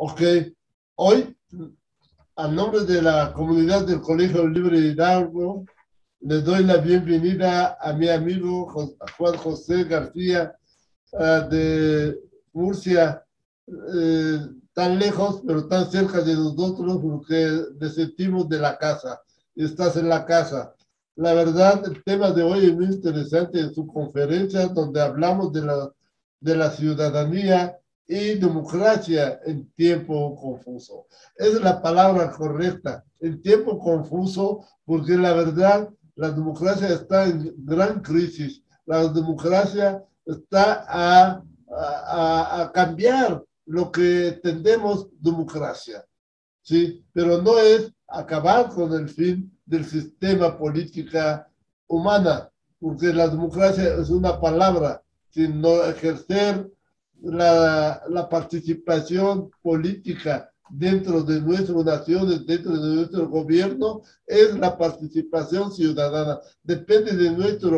Ok, hoy, a nombre de la comunidad del Colegio Libre Hidalgo, le doy la bienvenida a mi amigo Juan José García ah, de Murcia, eh, tan lejos, pero tan cerca de nosotros, porque le sentimos de la casa. Estás en la casa. La verdad, el tema de hoy es muy interesante en su conferencia, donde hablamos de la, de la ciudadanía y democracia en tiempo confuso. es la palabra correcta, en tiempo confuso, porque la verdad, la democracia está en gran crisis. La democracia está a, cambiar lo que entendemos democracia, ¿sí? Pero no es acabar con el fin del sistema política humana, porque la democracia es una palabra, sino ejercer la, participación política dentro de nuestras naciones, dentro de nuestro gobierno, es la participación ciudadana. Depende de nuestra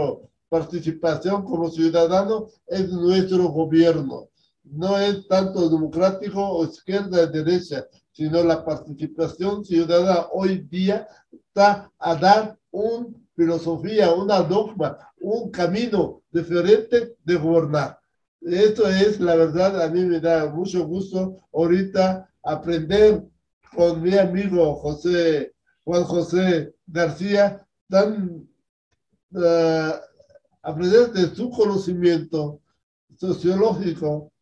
participación como ciudadano, es nuestro gobierno. No es tanto democrático o izquierda o derecha, sino la participación ciudadana hoy día está a dar una filosofía, una dogma, un camino diferente de gobernar. Esto es, la verdad, a mí me da mucho gusto ahorita aprender con mi amigo José, Juan José García, tan eh, aprender de su conocimiento sociológico,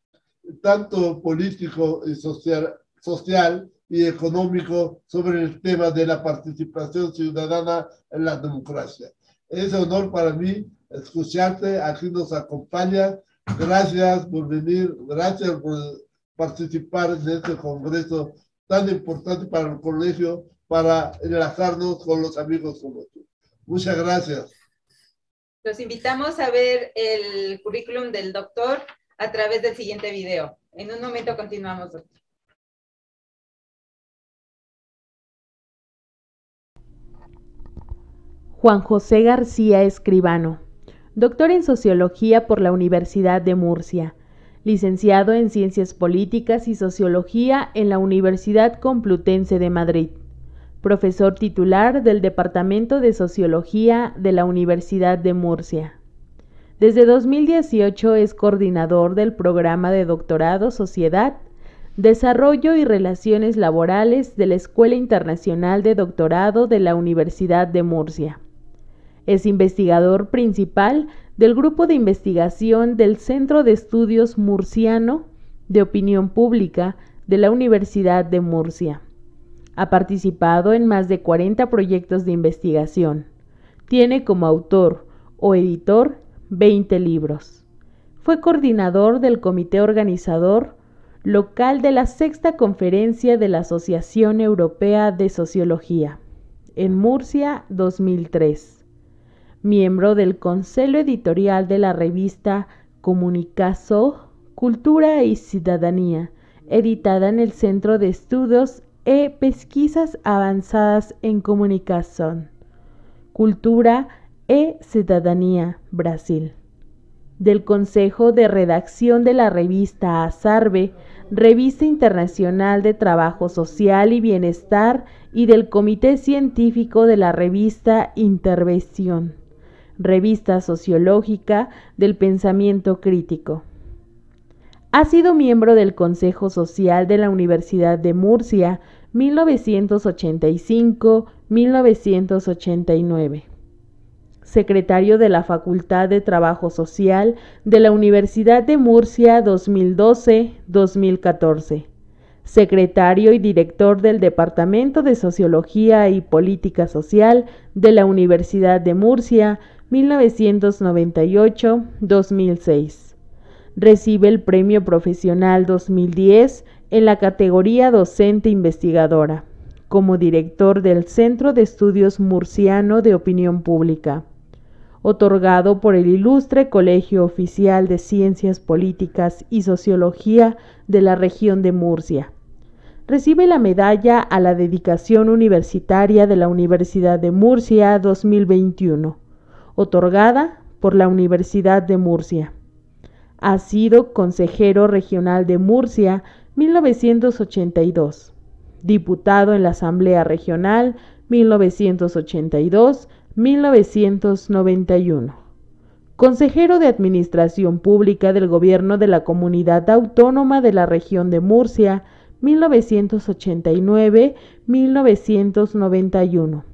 tanto político y social, social y económico sobre el tema de la participación ciudadana en la democracia. Es honor para mí escucharte, aquí nos acompaña Gracias por venir, gracias por participar en este congreso tan importante para el colegio, para enlazarnos con los amigos como tú. Muchas gracias. Los invitamos a ver el currículum del doctor a través del siguiente video. En un momento continuamos, Juan José García Escribano doctor en Sociología por la Universidad de Murcia, licenciado en Ciencias Políticas y Sociología en la Universidad Complutense de Madrid, profesor titular del Departamento de Sociología de la Universidad de Murcia. Desde 2018 es coordinador del programa de doctorado Sociedad, Desarrollo y Relaciones Laborales de la Escuela Internacional de Doctorado de la Universidad de Murcia. Es investigador principal del Grupo de Investigación del Centro de Estudios Murciano de Opinión Pública de la Universidad de Murcia. Ha participado en más de 40 proyectos de investigación. Tiene como autor o editor 20 libros. Fue coordinador del comité organizador local de la sexta conferencia de la Asociación Europea de Sociología en Murcia 2003 miembro del Consejo Editorial de la revista Comunicación, Cultura y Ciudadanía, editada en el Centro de Estudios e Pesquisas Avanzadas en Comunicación, Cultura e Ciudadanía, Brasil. Del Consejo de Redacción de la revista Azarbe, Revista Internacional de Trabajo Social y Bienestar, y del Comité Científico de la revista Intervención. Revista Sociológica del Pensamiento Crítico. Ha sido miembro del Consejo Social de la Universidad de Murcia 1985-1989. Secretario de la Facultad de Trabajo Social de la Universidad de Murcia 2012-2014. Secretario y director del Departamento de Sociología y Política Social de la Universidad de Murcia 1998-2006. Recibe el Premio Profesional 2010 en la categoría Docente Investigadora, como director del Centro de Estudios Murciano de Opinión Pública, otorgado por el ilustre Colegio Oficial de Ciencias Políticas y Sociología de la región de Murcia. Recibe la medalla a la dedicación universitaria de la Universidad de Murcia 2021 otorgada por la Universidad de Murcia. Ha sido consejero regional de Murcia 1982, diputado en la Asamblea Regional 1982-1991, consejero de Administración Pública del Gobierno de la Comunidad Autónoma de la Región de Murcia 1989-1991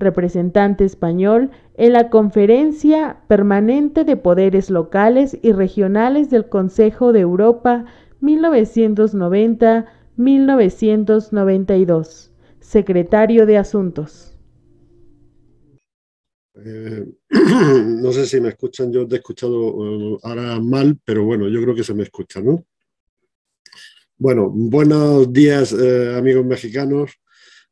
representante español en la Conferencia Permanente de Poderes Locales y Regionales del Consejo de Europa 1990-1992, secretario de Asuntos. Eh, no sé si me escuchan, yo te he escuchado eh, ahora mal, pero bueno, yo creo que se me escucha, ¿no? Bueno, buenos días eh, amigos mexicanos,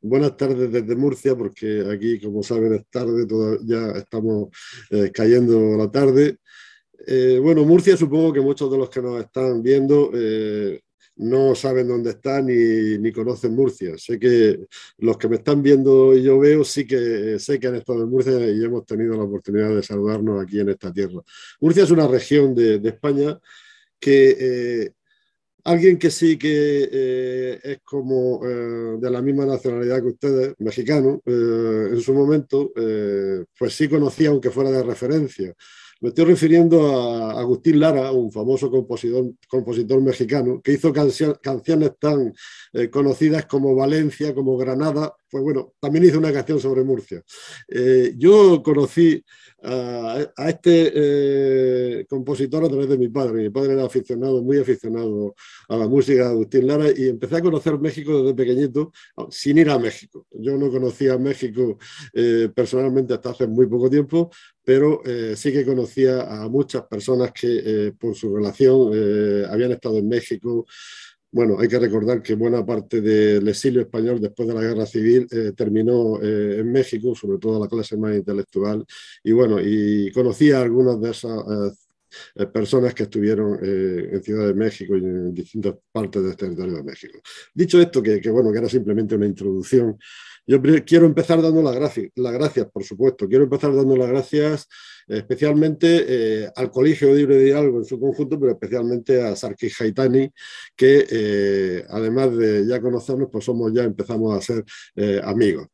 Buenas tardes desde Murcia, porque aquí, como saben, es tarde, ya estamos eh, cayendo la tarde. Eh, bueno, Murcia supongo que muchos de los que nos están viendo eh, no saben dónde está ni, conocen Murcia. Sé que los que me están viendo y yo veo sí que sé que han estado en Murcia y hemos tenido la oportunidad de saludarnos aquí en esta tierra. Murcia es una región de, España que Alguien que sí que eh, es como eh, de la misma nacionalidad que ustedes, mexicano, eh, en su momento, pues sí conocía, aunque fuera de referencia. Me estoy refiriendo a Agustín Lara, un famoso compositor, compositor mexicano, que hizo canciones tan conocidas como Valencia, como Granada pues bueno, también hice una canción sobre Murcia. Eh, yo conocí a, este eh, compositor a través de mi padre. Mi padre era aficionado, muy aficionado a la música de Agustín Lara y empecé a conocer México desde pequeñito sin ir a México. Yo no conocía México eh, personalmente hasta hace muy poco tiempo, pero sí que conocía a muchas personas que por su relación habían estado en México, bueno, hay que recordar que buena parte del exilio español después de la guerra civil eh, terminó eh, en México, sobre todo la clase más intelectual, y bueno, y conocía a algunas de esas eh, personas que estuvieron en Ciudad de México y en distintas partes del territorio de México. Dicho esto, que, que bueno, que era simplemente una introducción yo quiero empezar dando las gracias, las gracias, por supuesto. Quiero empezar dando las gracias especialmente eh, al Colegio Libre de Hidalgo en su conjunto, pero especialmente a Sarkis Haitani, que eh, además de ya conocernos, pues somos ya empezamos a ser eh, amigos.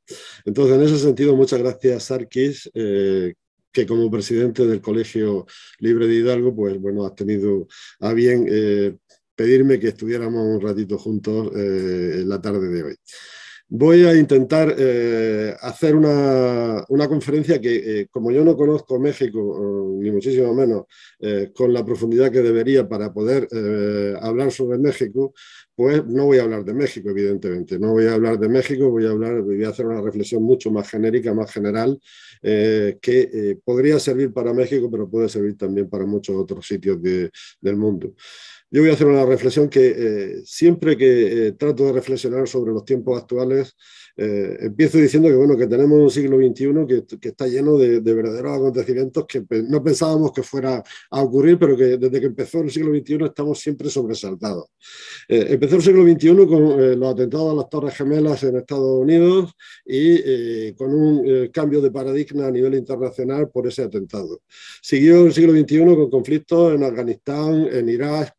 Entonces, en ese sentido, muchas gracias, Sarkis que como presidente del Colegio Libre de Hidalgo, pues bueno, has tenido a bien pedirme que estuviéramos un ratito juntos en la tarde de hoy voy a intentar eh, hacer una, conferencia que, eh, como yo no conozco México, eh, ni muchísimo menos, con la profundidad que debería para poder hablar sobre México, pues no voy a hablar de México, evidentemente. No voy a hablar de México, voy a, hablar, voy a hacer una reflexión mucho más genérica, más general, que podría servir para México, pero puede servir también para muchos otros sitios del mundo. Yo voy a hacer una reflexión que eh, siempre que eh, trato de reflexionar sobre los tiempos actuales, eh, empiezo diciendo que, bueno, que tenemos un siglo XXI que, está lleno de, de, verdaderos acontecimientos que no pensábamos que fuera a ocurrir, pero que desde que empezó el siglo XXI estamos siempre sobresaltados. empezó el siglo XXI con los atentados a las Torres Gemelas en Estados Unidos y con un cambio de paradigma a nivel internacional por ese atentado. Siguió el siglo XXI con conflictos en Afganistán, en Irak,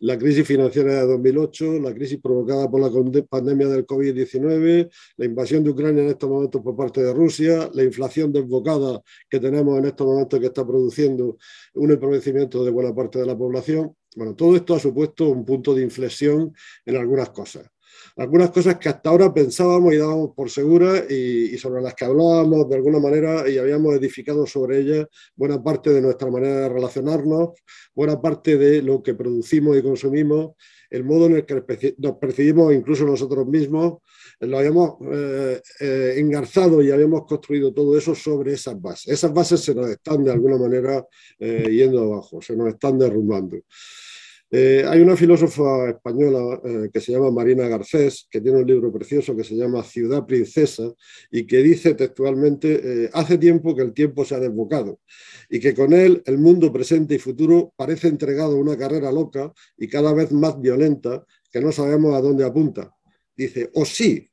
la crisis financiera de 2008, la crisis provocada por la pandemia del COVID-19, la invasión de Ucrania en estos momentos por parte de Rusia, la inflación desbocada que tenemos en estos momentos que está produciendo un empobrecimiento de buena parte de la población. Bueno, todo esto ha supuesto un punto de inflexión en algunas cosas algunas cosas que hasta ahora pensábamos y dábamos por seguras y, sobre las que hablábamos de alguna manera y habíamos edificado sobre ellas buena parte de nuestra manera de relacionarnos, buena parte de lo que producimos y consumimos, el modo en el que nos percibimos incluso nosotros mismos, lo habíamos eh, eh, engarzado y habíamos construido todo eso sobre esas bases. Esas bases se nos están de alguna manera eh, yendo abajo, se nos están derrumbando. Eh, hay una filósofa española eh, que se llama Marina Garcés, que tiene un libro precioso que se llama Ciudad Princesa y que dice textualmente, eh, hace tiempo que el tiempo se ha desbocado y que con él el mundo presente y futuro parece entregado a una carrera loca y cada vez más violenta que no sabemos a dónde apunta. Dice, o sí,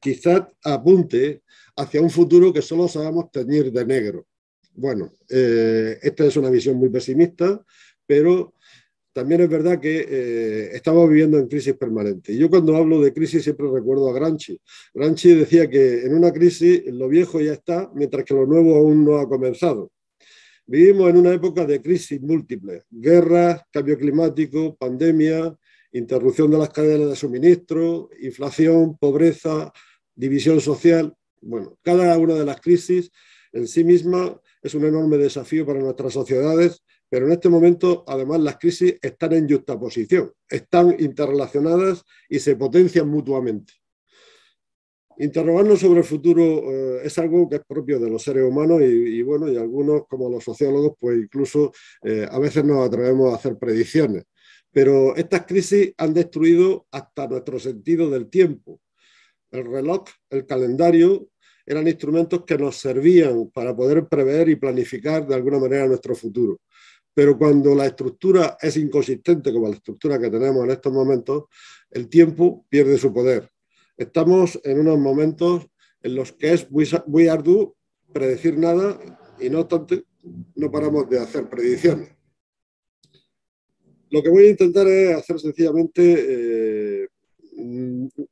quizás apunte hacia un futuro que solo sabemos teñir de negro. Bueno, esta es una visión muy pesimista, pero también es verdad que eh, estamos viviendo en crisis permanente. Yo cuando hablo de crisis siempre recuerdo a Granchi. Granchi decía que en una crisis lo viejo ya está, mientras que lo nuevo aún no ha comenzado. Vivimos en una época de crisis múltiples, guerras, cambio climático, pandemia, interrupción de las cadenas de suministro, inflación, pobreza, división social. Bueno, cada una de las crisis en sí misma es un enorme desafío para nuestras sociedades pero en este momento además las crisis están en posición, están interrelacionadas y se potencian mutuamente. Interrogarnos sobre el futuro eh, es algo que es propio de los seres humanos y, bueno, y algunos como los sociólogos, pues incluso eh, a veces nos atrevemos a hacer predicciones. Pero estas crisis han destruido hasta nuestro sentido del tiempo. El reloj, el calendario, eran instrumentos que nos servían para poder prever y planificar de alguna manera nuestro futuro. Pero cuando la estructura es inconsistente, como la estructura que tenemos en estos momentos, el tiempo pierde su poder. Estamos en unos momentos en los que es muy, arduo predecir nada y no obstante no paramos de hacer predicciones. Lo que voy a intentar es hacer sencillamente eh,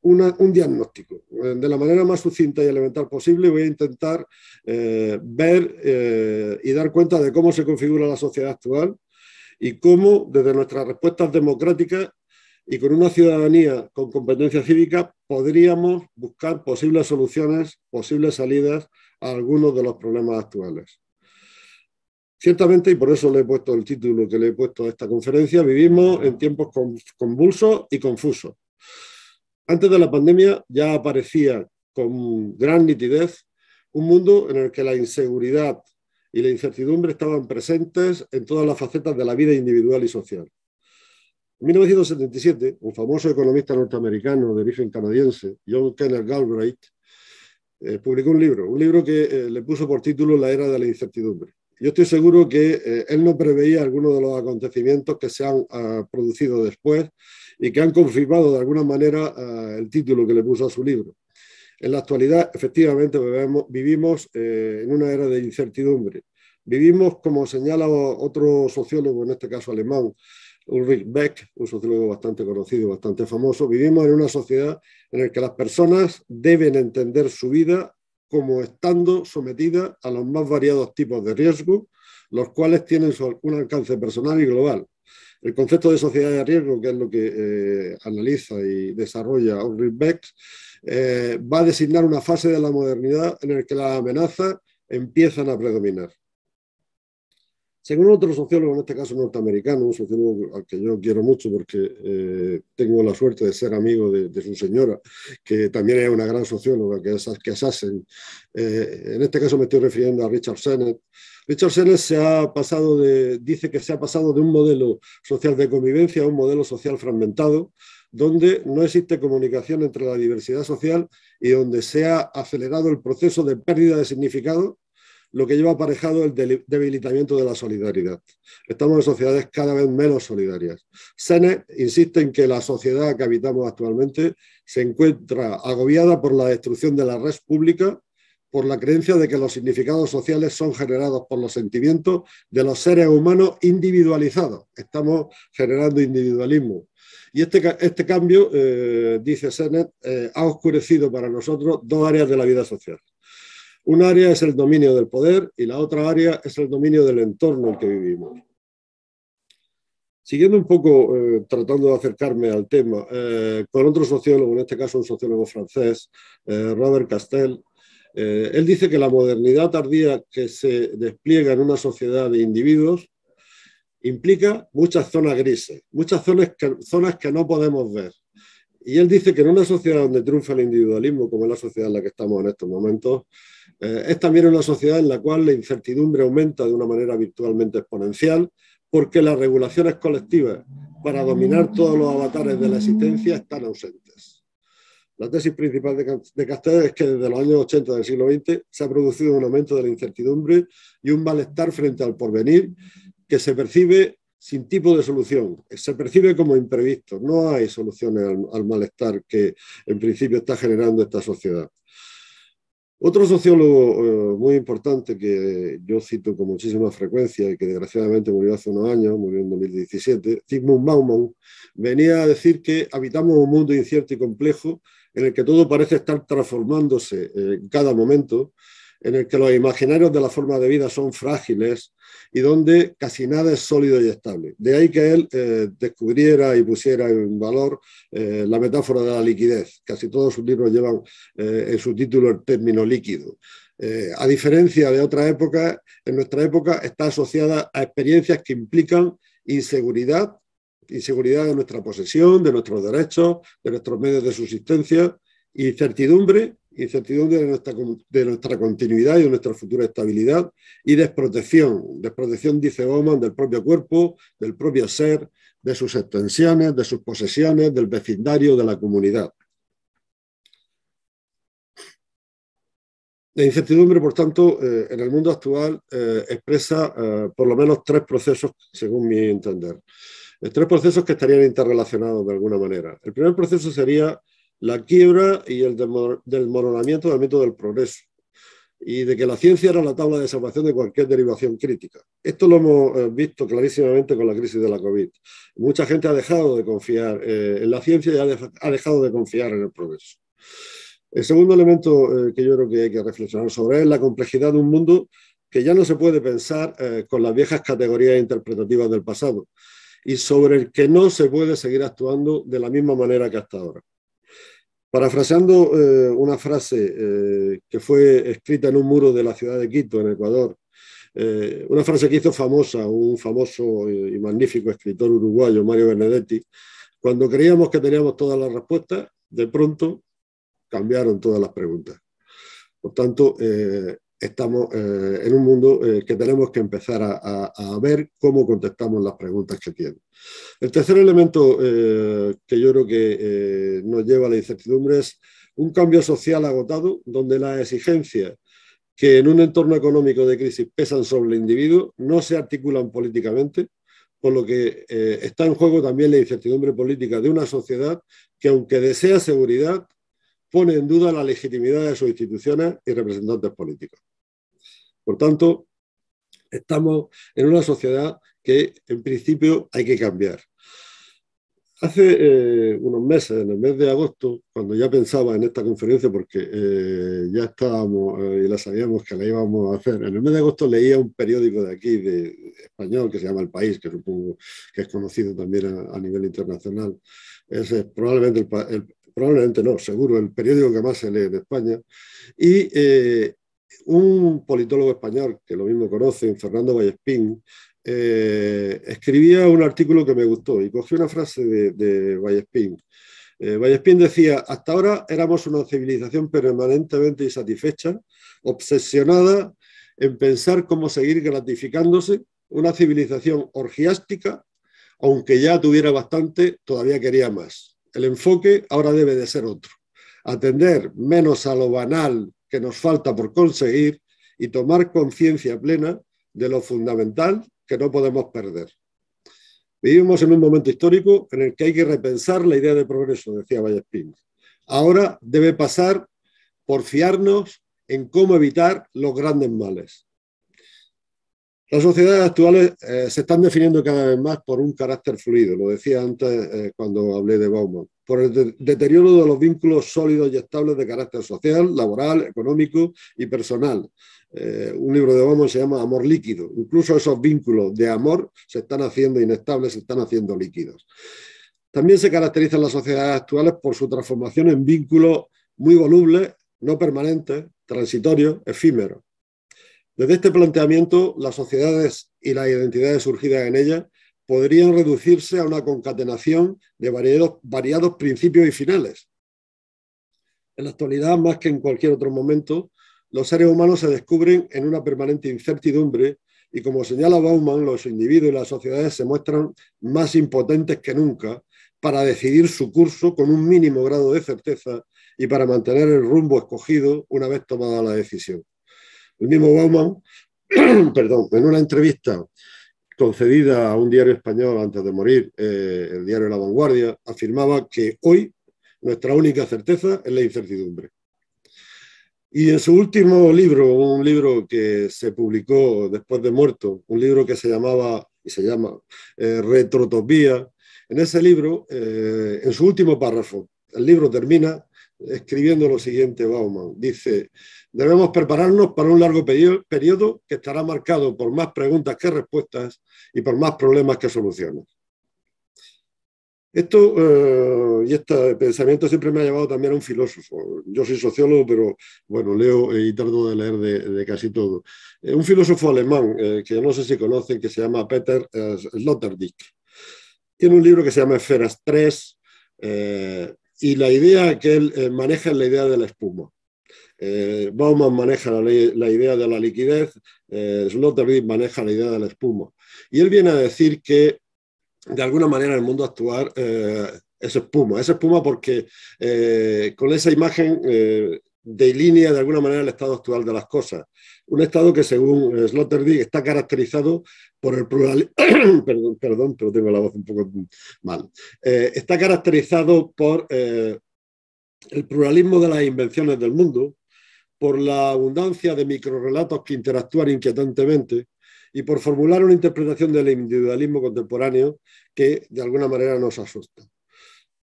un diagnóstico. Eh, de la manera más sucinta y elemental posible voy a intentar eh, ver eh, y dar cuenta de cómo se configura la sociedad actual y cómo desde nuestras respuestas democráticas y con una ciudadanía con competencia cívica podríamos buscar posibles soluciones, posibles salidas a algunos de los problemas actuales. Ciertamente, y por eso le he puesto el título que le he puesto a esta conferencia, vivimos en tiempos convulsos y confusos. Antes de la pandemia ya aparecía con gran nitidez un mundo en el que la inseguridad y la incertidumbre estaban presentes en todas las facetas de la vida individual y social. En 1977, un famoso economista norteamericano de origen canadiense, John Kenneth Galbraith, eh, publicó un libro, un libro que eh, le puso por título La era de la incertidumbre. Yo estoy seguro que eh, él no preveía algunos de los acontecimientos que se han ah, producido después y que han confirmado de alguna manera ah, el título que le puso a su libro. En la actualidad, efectivamente, vivimos, eh, en una era de incertidumbre. Vivimos, como señala otro sociólogo, en este caso alemán, Ulrich Beck, un sociólogo bastante conocido, bastante famoso, vivimos en una sociedad en la que las personas deben entender su vida como estando sometida a los más variados tipos de riesgo, los cuales tienen un alcance personal y global. El concepto de sociedad de riesgo, que es lo que eh, analiza y desarrolla Ulrich Beck, eh, va a designar una fase de la modernidad en la que las amenazas empiezan a predominar. Según otro sociólogo, en este caso norteamericano, un sociólogo al que yo quiero mucho porque eh, tengo la suerte de ser amigo de, su señora, que también es una gran socióloga, que es, que eh, en este caso me estoy refiriendo a Richard Sennett. Richard Sennett se ha pasado de, dice que se ha pasado de un modelo social de convivencia a un modelo social fragmentado, donde no existe comunicación entre la diversidad social y donde se ha acelerado el proceso de pérdida de significado lo que lleva aparejado el debilitamiento de la solidaridad. Estamos en sociedades cada vez menos solidarias. Sene insiste en que la sociedad que habitamos actualmente se encuentra agobiada por la destrucción de la red pública, por la creencia de que los significados sociales son generados por los sentimientos de los seres humanos individualizados. Estamos generando individualismo. Y este, este cambio, eh, dice Senet, eh, ha oscurecido para nosotros dos áreas de la vida social. Un área es el dominio del poder y la otra área es el dominio del entorno en que vivimos. Siguiendo un poco, eh, tratando de acercarme al tema, eh, con otro sociólogo, en este caso un sociólogo francés, eh, Robert Castel, él dice que la modernidad tardía que se despliega en una sociedad de individuos implica muchas zonas grises, muchas zonas que no podemos ver. Y él dice que en una sociedad donde triunfa el individualismo, como es la sociedad en la que estamos en estos momentos, eh, es también una sociedad en la cual la incertidumbre aumenta de una manera virtualmente exponencial porque las regulaciones colectivas para dominar todos los avatares de la existencia están ausentes. La tesis principal de Castells es que desde los años 80 del siglo XX se ha producido un aumento de la incertidumbre y un malestar frente al porvenir que se percibe sin tipo de solución, se percibe como imprevisto, no hay soluciones al malestar que en principio está generando esta sociedad. Otro sociólogo eh, muy importante que yo cito con muchísima frecuencia y que desgraciadamente murió hace unos años, murió en 2017, Sigmund Baumann, venía a decir que habitamos un mundo incierto y complejo en el que todo parece estar transformándose eh, en cada momento en el que los imaginarios de la forma de vida son frágiles y donde casi nada es sólido y estable. De ahí que él eh, descubriera y pusiera en valor eh, la metáfora de la liquidez. Casi todos sus libros llevan eh, en su título el término líquido. a diferencia de otras épocas, en nuestra época está asociada a experiencias que implican inseguridad, inseguridad de nuestra posesión, de nuestros derechos, de nuestros medios de subsistencia, incertidumbre incertidumbre de nuestra, continuidad y de nuestra futura estabilidad y desprotección. Desprotección, dice Oman, del propio cuerpo, del propio ser, de sus extensiones, de sus posesiones, del vecindario, de la comunidad. La incertidumbre, por tanto, eh, en el mundo actual eh, expresa eh, por lo menos tres procesos, según mi entender. Tres procesos que estarían interrelacionados de alguna manera. El primer proceso sería la quiebra y el desmoronamiento del método del progreso y de que la ciencia era la tabla de salvación de cualquier derivación crítica. Esto lo hemos eh, visto clarísimamente con la crisis de la COVID. Mucha gente ha dejado de confiar eh, en la ciencia y ha, dejado de confiar en el progreso. El segundo elemento eh, que yo creo que hay que reflexionar sobre es la complejidad de un mundo que ya no se puede pensar con las viejas categorías interpretativas del pasado y sobre el que no se puede seguir actuando de la misma manera que hasta ahora. Parafraseando eh, una frase eh, que fue escrita en un muro de la ciudad de Quito, en Ecuador, eh, una frase que hizo famosa un famoso y magnífico escritor uruguayo, Mario Benedetti, cuando creíamos que teníamos todas las respuestas, de pronto cambiaron todas las preguntas. Por tanto, estamos eh, en un mundo eh, que tenemos que empezar a, ver cómo contestamos las preguntas que tienen. El tercer elemento eh, que yo creo que nos lleva a la incertidumbre es un cambio social agotado, donde las exigencias que en un entorno económico de crisis pesan sobre el individuo no se articulan políticamente, por lo que está en juego también la incertidumbre política de una sociedad que aunque desea seguridad, pone en duda la legitimidad de sus instituciones y representantes políticos. Por tanto, estamos en una sociedad que en principio hay que cambiar. Hace eh, unos meses, en el mes de agosto, cuando ya pensaba en esta conferencia, porque eh, ya estábamos eh, y la sabíamos que la íbamos a hacer, en el mes de agosto leía un periódico de aquí, de, español, que se llama El País, que supongo que es conocido también a, nivel internacional. Ese Es probablemente, probablemente no, seguro, el periódico que más se lee de España. Y un politólogo español, que lo mismo conocen, Fernando Vallespín, eh, escribía un artículo que me gustó y cogió una frase de, Vallespín. Eh, Vallespín decía, hasta ahora éramos una civilización permanentemente insatisfecha, obsesionada en pensar cómo seguir gratificándose, una civilización orgiástica, aunque ya tuviera bastante, todavía quería más. El enfoque ahora debe de ser otro. Atender menos a lo banal que nos falta por conseguir y tomar conciencia plena de lo fundamental que no podemos perder. Vivimos en un momento histórico en el que hay que repensar la idea de progreso, decía Vallespín. Ahora debe pasar por fiarnos en cómo evitar los grandes males. Las sociedades actuales eh, se están definiendo cada vez más por un carácter fluido, lo decía antes eh, cuando hablé de Baumont por el deterioro de los vínculos sólidos y estables de carácter social, laboral, económico y personal. Eh, un libro de Obama se llama Amor líquido. Incluso esos vínculos de amor se están haciendo inestables, se están haciendo líquidos. También se caracterizan las sociedades actuales por su transformación en vínculos muy volubles, no permanentes, transitorios, efímeros. Desde este planteamiento, las sociedades y las identidades surgidas en ellas podrían reducirse a una concatenación de variados, principios y finales. En la actualidad, más que en cualquier otro momento, los seres humanos se descubren en una permanente incertidumbre y como señala Bauman, los individuos y las sociedades se muestran más impotentes que nunca para decidir su curso con un mínimo grado de certeza y para mantener el rumbo escogido una vez tomada la decisión. El mismo Bauman, perdón, en una entrevista concedida a un diario español antes de morir, eh, el diario La Vanguardia, afirmaba que hoy nuestra única certeza es la incertidumbre. Y en su último libro, un libro que se publicó después de muerto, un libro que se llamaba y se llama eh, Retrotopía, en ese libro, eh, en su último párrafo, el libro termina escribiendo lo siguiente Bauman. Dice, debemos prepararnos para un largo periodo que estará marcado por más preguntas que respuestas y por más problemas que soluciones. Esto eh, y este pensamiento siempre me ha llevado también a un filósofo. Yo soy sociólogo, pero bueno, leo y trato de leer de, casi todo. Eh, un filósofo alemán eh, que no sé si conocen, que se llama Peter Sloterdijk. Tiene un libro que se llama Esferas 3, eh, y la idea que él eh, maneja es la idea de la espuma. Eh, Bauman maneja la, idea de la liquidez, eh, maneja la idea de la espuma. Y él viene a decir que, de alguna manera, el mundo actual eh, es espuma. Es espuma porque eh, con esa imagen delinea, de alguna manera, el estado actual de las cosas. Un Estado que, según Sloterdijk, está caracterizado por el pluralismo, perdón, perdón, pero tengo la voz un poco mal, eh, está caracterizado por eh, el pluralismo de las invenciones del mundo, por la abundancia de microrelatos que interactúan inquietantemente y por formular una interpretación del individualismo contemporáneo que de alguna manera nos asusta.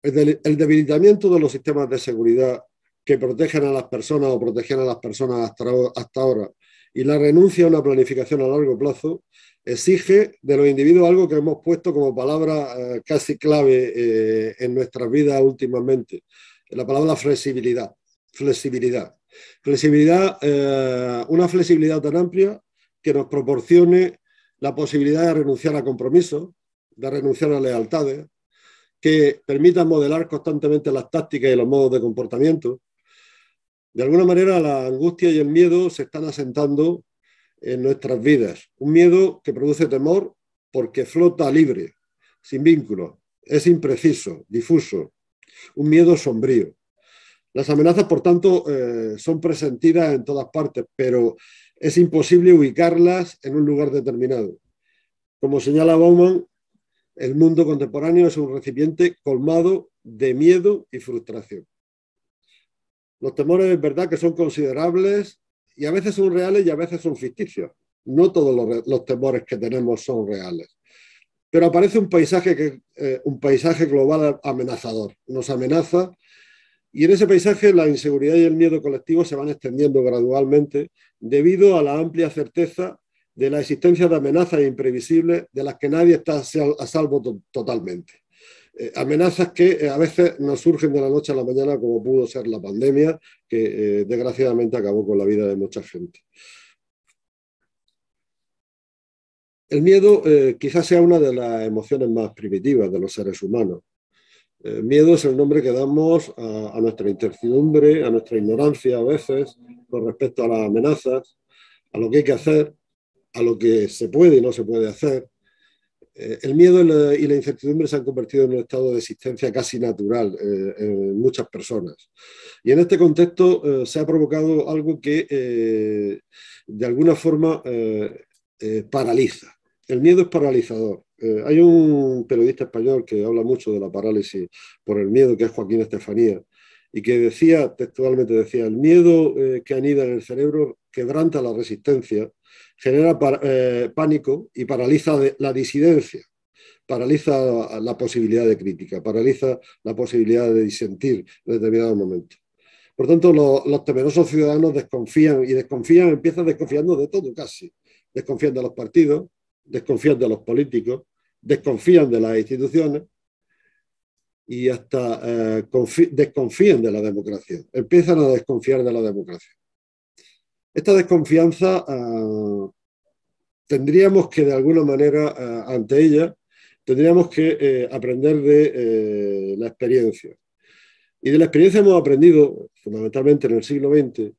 El, debilitamiento de los sistemas de seguridad que protegen a las personas o protegían a las personas hasta ahora y la renuncia a una planificación a largo plazo exige de los individuos algo que hemos puesto como palabra eh, casi clave eh, en nuestras vidas últimamente, la palabra flexibilidad. Flexibilidad. Flexibilidad, eh, una flexibilidad tan amplia que nos proporcione la posibilidad de renunciar a compromisos, de renunciar a lealtades, que permita modelar constantemente las tácticas y los modos de comportamiento, de alguna manera la angustia y el miedo se están asentando en nuestras vidas. Un miedo que produce temor porque flota libre, sin vínculo, es impreciso, difuso, un miedo sombrío. Las amenazas, por tanto, eh, son presentidas en todas partes, pero es imposible ubicarlas en un lugar determinado. Como señala Bauman, el mundo contemporáneo es un recipiente colmado de miedo y frustración. Los temores es verdad que son considerables y a veces son reales y a veces son ficticios. No todos los, temores que tenemos son reales. Pero aparece un paisaje, que, eh, un paisaje global amenazador. Nos amenaza y en ese paisaje la inseguridad y el miedo colectivo se van extendiendo gradualmente debido a la amplia certeza de la existencia de amenazas imprevisibles de las que nadie está a salvo totalmente. Eh, amenazas que eh, a veces nos surgen de la noche a la mañana, como pudo ser la pandemia, que eh, desgraciadamente acabó con la vida de mucha gente. El miedo quizás sea una de las emociones más primitivas de los seres humanos. miedo es el nombre que damos a, nuestra incertidumbre, a nuestra ignorancia a veces con respecto a las amenazas, a lo que hay que hacer, a lo que se puede y no se puede hacer, eh, el miedo y la, incertidumbre se han convertido en un estado de existencia casi natural eh, en muchas personas. Y en este contexto eh, se ha provocado algo que de alguna forma paraliza. El miedo es paralizador. hay un periodista español que habla mucho de la parálisis por el miedo, que es Joaquín Estefanía, y que decía, textualmente decía, el miedo que anida en el cerebro quebranta la resistencia genera eh, pánico y paraliza la disidencia, paraliza la posibilidad de crítica, paraliza la posibilidad de disentir en determinado momento. Por tanto, los temerosos ciudadanos desconfían y desconfían, empiezan desconfiando de todo casi. Desconfían de los partidos, desconfían de los políticos, desconfían de las instituciones y hasta eh, desconfían de la democracia. Empiezan a desconfiar de la democracia. Esta desconfianza ah, tendríamos que, de alguna manera, ah, ante ella, tendríamos que eh, aprender de eh, la experiencia. Y de la experiencia hemos aprendido, fundamentalmente en el siglo XX,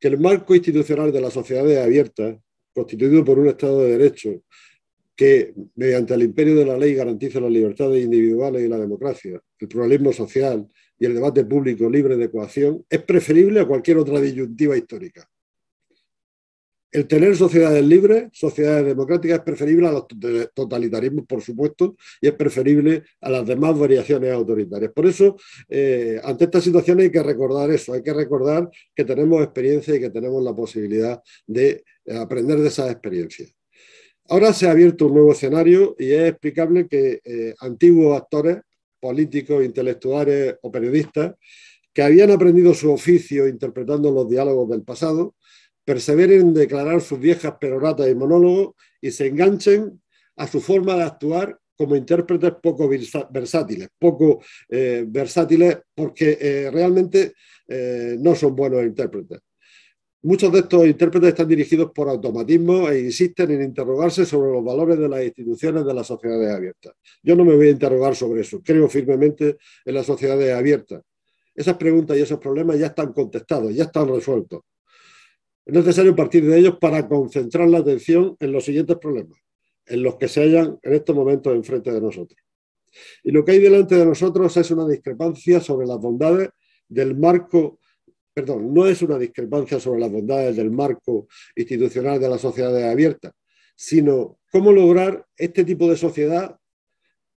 que el marco institucional de las sociedades abiertas, constituido por un Estado de Derecho, que mediante el imperio de la ley garantiza las libertades individuales y la democracia, el pluralismo social y el debate público libre de coacción, es preferible a cualquier otra disyuntiva histórica el tener sociedades libres, sociedades democráticas, es preferible a los totalitarismos, por supuesto, y es preferible a las demás variaciones autoritarias. Por eso, eh, ante esta situación, hay que recordar eso, hay que recordar que tenemos experiencia y que tenemos la posibilidad de aprender de esas experiencias. Ahora se ha abierto un nuevo escenario y es explicable que eh, antiguos actores políticos, intelectuales o periodistas que habían aprendido su oficio interpretando los diálogos del pasado, perseveren en declarar sus viejas peroratas y monólogos y se enganchen a su forma de actuar como intérpretes poco versátiles, poco eh, versátiles porque eh, realmente eh, no son buenos intérpretes. Muchos de estos intérpretes están dirigidos por automatismo e insisten en interrogarse sobre los valores de las instituciones de las sociedades abiertas. Yo no me voy a interrogar sobre eso, creo firmemente en las sociedades abiertas. Esas preguntas y esos problemas ya están contestados, ya están resueltos. Es necesario partir de ellos para concentrar la atención en los siguientes problemas, en los que se hallan en estos momentos enfrente de nosotros. Y lo que hay delante de nosotros es una discrepancia sobre las bondades del marco, perdón, no es una discrepancia sobre las bondades del marco institucional de las sociedad abierta, sino cómo lograr este tipo de sociedad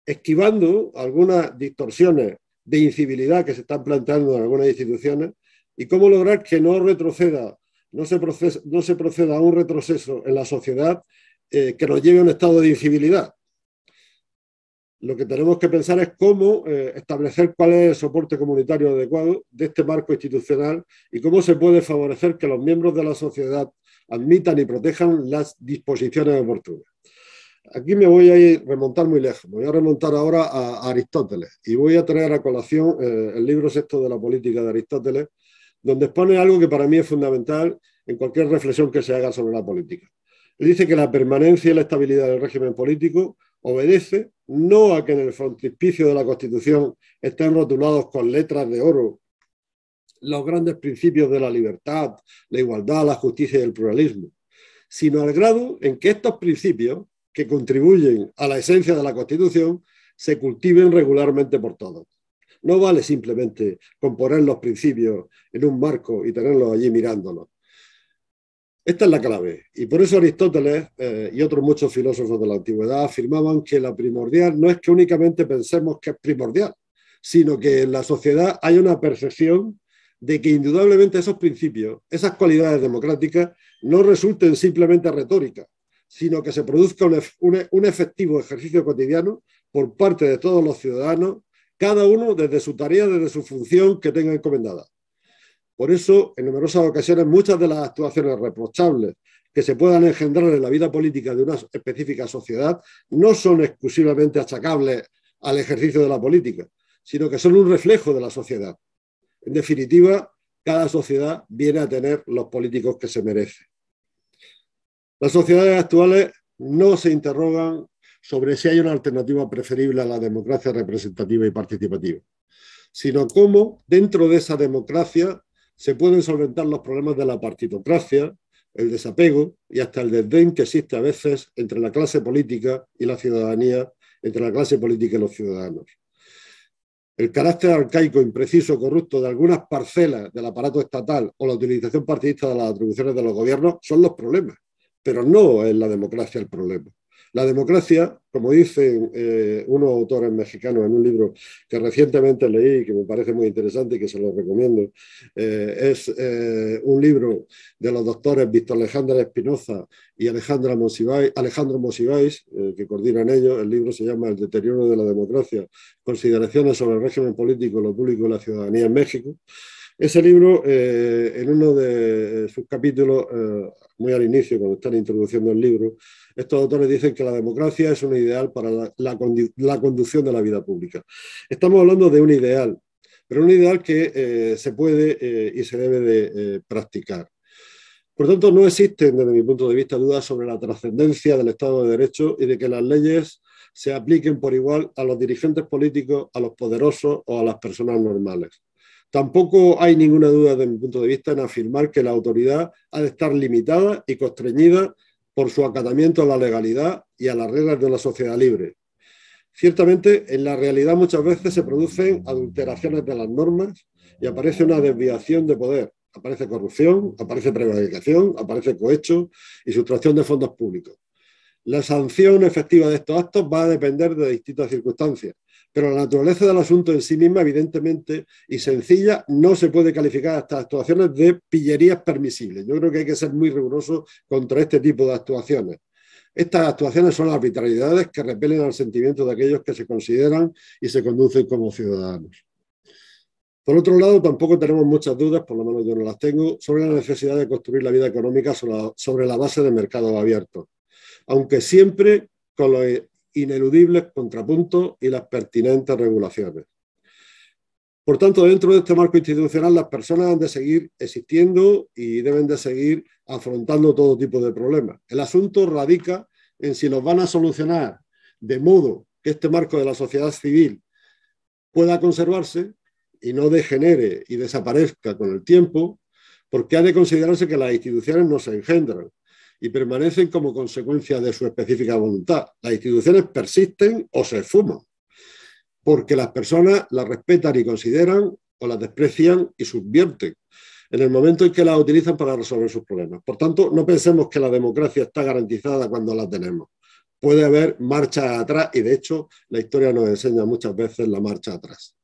esquivando algunas distorsiones de incivilidad que se están planteando en algunas instituciones y cómo lograr que no retroceda no se, proceda a un retroceso en la sociedad eh, que nos lleve a un estado de incivilidad. Lo que tenemos que pensar es cómo eh, establecer cuál es el soporte comunitario adecuado de este marco institucional y cómo se puede favorecer que los miembros de la sociedad admitan y protejan las disposiciones oportunas. Aquí me voy a ir, remontar muy lejos, voy a remontar ahora a, Aristóteles y voy a traer a colación eh, el libro sexto de la política de Aristóteles, donde expone algo que para mí es fundamental en cualquier reflexión que se haga sobre la política. dice que la permanencia y la estabilidad del régimen político obedece no a que en el frontispicio de la Constitución estén rotulados con letras de oro los grandes principios de la libertad, la igualdad, la justicia y el pluralismo, sino al grado en que estos principios, que contribuyen a la esencia de la Constitución, se cultiven regularmente por todos. No vale simplemente componer los principios en un marco y tenerlos allí mirándolos. Esta es la clave. Y por eso Aristóteles eh, y otros muchos filósofos de la antigüedad afirmaban que la primordial no es que únicamente pensemos que es primordial, sino que en la sociedad hay una percepción de que indudablemente esos principios, esas cualidades democráticas, no resulten simplemente retóricas, sino que se produzca un e-, efectivo ejercicio cotidiano por parte de todos los ciudadanos cada uno desde su tarea, desde su función que tenga encomendada. Por eso, en numerosas ocasiones, muchas de las actuaciones reprochables que se puedan engendrar en la vida política de una específica sociedad no son exclusivamente achacables al ejercicio de la política, sino que son un reflejo de la sociedad. En definitiva, cada sociedad viene a tener los políticos que se merece. Las sociedades actuales no se interrogan sobre si hay una alternativa preferible a la democracia representativa y participativa, sino cómo dentro de esa democracia se pueden solventar los problemas de la partitocracia, el desapego y hasta el desdén que existe a veces entre la clase política y la ciudadanía, entre la clase política y los ciudadanos. El carácter arcaico, impreciso, corrupto de algunas parcelas del aparato estatal o la utilización partidista de las atribuciones de los gobiernos son los problemas, pero no es la democracia el problema. La democracia, como dicen eh, unos autores mexicanos en un libro que recientemente leí, y que me parece muy interesante y que se lo recomiendo, eh, es eh, un libro de los doctores Víctor Alejandra Espinoza y Alejandra Alejandro Mosibáis, que coordinan ellos. El libro se llama El deterioro de la democracia, consideraciones sobre el régimen político, lo público y la ciudadanía en México. Ese libro, eh, en uno de sus capítulos, eh, muy al inicio, cuando están introduciendo el libro, estos autores dicen que la democracia es un ideal para la, conducción de la vida pública. Estamos hablando de un ideal, pero un ideal que eh, se puede y se debe de practicar. Por tanto, no existen, desde mi punto de vista, dudas sobre la trascendencia del Estado de Derecho y de que las leyes se apliquen por igual a los dirigentes políticos, a los poderosos o a las personas normales. Tampoco hay ninguna duda desde mi punto de vista en afirmar que la autoridad ha de estar limitada y constreñida por su acatamiento a la legalidad y a las reglas de una sociedad libre. Ciertamente, en la realidad muchas veces se producen adulteraciones de las normas y aparece una desviación de poder. Aparece corrupción, aparece prevaricación, aparece cohecho y sustracción de fondos públicos. La sanción efectiva de estos actos va a depender de distintas circunstancias pero la naturaleza del asunto en sí misma, evidentemente, y sencilla, no se puede calificar estas actuaciones de pillerías permisibles. Yo creo que hay que ser muy riguroso contra este tipo de actuaciones. Estas actuaciones son arbitrariedades que repelen al sentimiento de aquellos que se consideran y se conducen como ciudadanos. Por otro lado, tampoco tenemos muchas dudas, por lo menos yo no las tengo, sobre la necesidad de construir la vida económica sobre la base de mercados abiertos, aunque siempre con los ineludibles contrapuntos y las pertinentes regulaciones. Por tanto, dentro de este marco institucional, las personas han de seguir existiendo y deben de seguir afrontando todo tipo de problemas. El asunto radica en si los van a solucionar de modo que este marco de la sociedad civil pueda conservarse y no degenere y desaparezca con el tiempo, porque ha de considerarse que las instituciones no se engendran, y permanecen como consecuencia de su específica voluntad. Las instituciones persisten o se esfuman, porque las personas las respetan y consideran o las desprecian y subvierten en el momento en que las utilizan para resolver sus problemas. Por tanto, no pensemos que la democracia está garantizada cuando la tenemos. Puede haber marcha atrás y de hecho la historia nos enseña muchas veces la marcha atrás.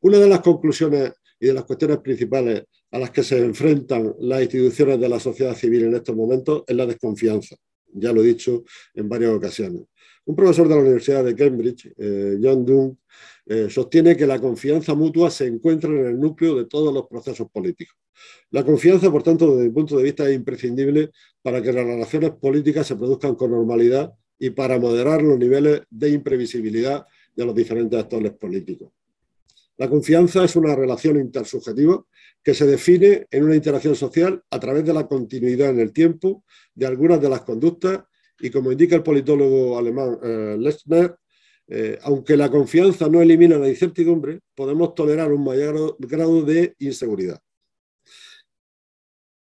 Una de las conclusiones y de las cuestiones principales a las que se enfrentan las instituciones de la sociedad civil en estos momentos es la desconfianza. Ya lo he dicho en varias ocasiones. Un profesor de la Universidad de Cambridge, eh, John Dunn, eh, sostiene que la confianza mutua se encuentra en el núcleo de todos los procesos políticos. La confianza, por tanto, desde mi punto de vista, es imprescindible para que las relaciones políticas se produzcan con normalidad y para moderar los niveles de imprevisibilidad de los diferentes actores políticos. La confianza es una relación intersubjetiva que se define en una interacción social a través de la continuidad en el tiempo de algunas de las conductas y como indica el politólogo alemán eh, eh aunque la confianza no elimina la incertidumbre, podemos tolerar un mayor grado de inseguridad.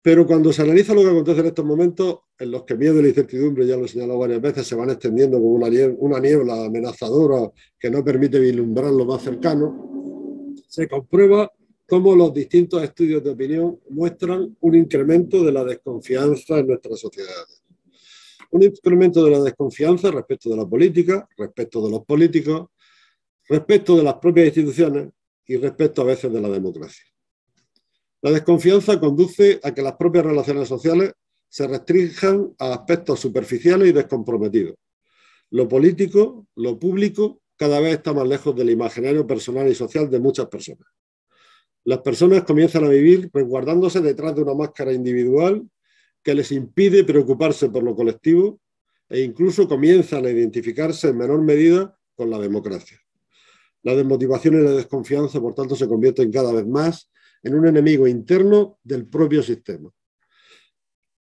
Pero cuando se analiza lo que acontece en estos momentos, en los que miedo y la incertidumbre, ya lo he señalado varias veces, se van extendiendo como una niebla amenazadora que no permite vislumbrar lo más cercano, se comprueba cómo los distintos estudios de opinión muestran un incremento de la desconfianza en nuestras sociedades. Un incremento de la desconfianza respecto de la política, respecto de los políticos, respecto de las propias instituciones y respecto a veces de la democracia. La desconfianza conduce a que las propias relaciones sociales se restrinjan a aspectos superficiales y descomprometidos. Lo político, lo público cada vez está más lejos del imaginario personal y social de muchas personas. Las personas comienzan a vivir resguardándose detrás de una máscara individual que les impide preocuparse por lo colectivo e incluso comienzan a identificarse en menor medida con la democracia. La desmotivación y la desconfianza, por tanto, se convierten cada vez más en un enemigo interno del propio sistema.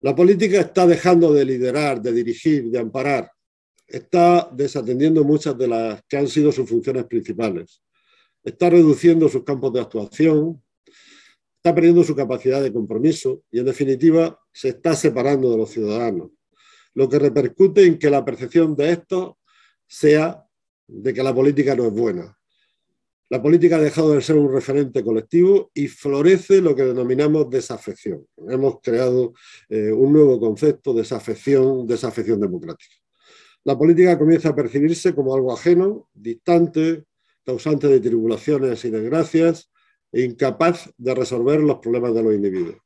La política está dejando de liderar, de dirigir, de amparar está desatendiendo muchas de las que han sido sus funciones principales, está reduciendo sus campos de actuación, está perdiendo su capacidad de compromiso y, en definitiva, se está separando de los ciudadanos, lo que repercute en que la percepción de esto sea de que la política no es buena. La política ha dejado de ser un referente colectivo y florece lo que denominamos desafección. Hemos creado eh, un nuevo concepto, desafección, desafección democrática la política comienza a percibirse como algo ajeno, distante, causante de tribulaciones y desgracias e incapaz de resolver los problemas de los individuos.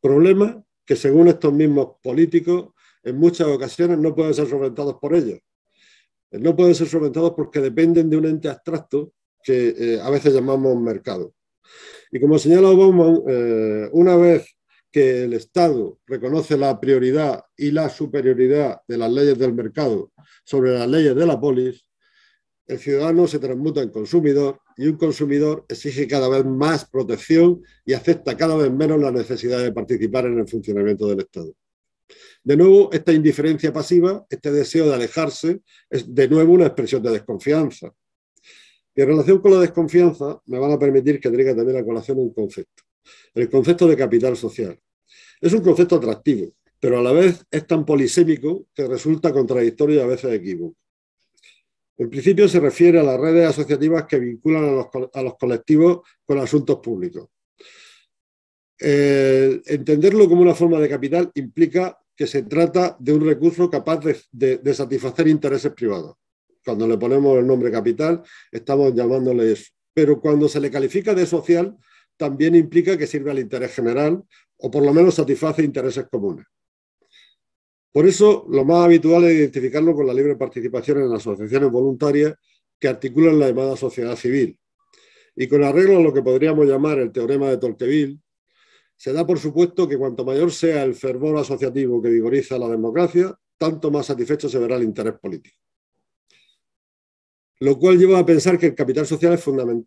Problemas que, según estos mismos políticos, en muchas ocasiones no pueden ser solventados por ellos. Eh, no pueden ser solventados porque dependen de un ente abstracto que eh, a veces llamamos mercado. Y como señala Obama, eh, una vez que el Estado reconoce la prioridad y la superioridad de las leyes del mercado sobre las leyes de la polis, el ciudadano se transmuta en consumidor y un consumidor exige cada vez más protección y acepta cada vez menos la necesidad de participar en el funcionamiento del Estado. De nuevo, esta indiferencia pasiva, este deseo de alejarse, es de nuevo una expresión de desconfianza. Y en relación con la desconfianza, me van a permitir que traiga también a colación un concepto el concepto de capital social. Es un concepto atractivo, pero a la vez es tan polisémico que resulta contradictorio y a veces equivoco... En principio se refiere a las redes asociativas que vinculan a los, colectivos con asuntos públicos. Eh, entenderlo como una forma de capital implica que se trata de un recurso capaz de, de satisfacer intereses privados. Cuando le ponemos el nombre capital, estamos llamándole eso. Pero cuando se le califica de social, también implica que sirve al interés general o por lo menos satisface intereses comunes. Por eso, lo más habitual es identificarlo con la libre participación en asociaciones voluntarias que articulan la llamada sociedad civil. Y con arreglo a lo que podríamos llamar el teorema de Torqueville, se da por supuesto que cuanto mayor sea el fervor asociativo que vigoriza la democracia, tanto más satisfecho se verá el interés político lo cual lleva a pensar que el capital social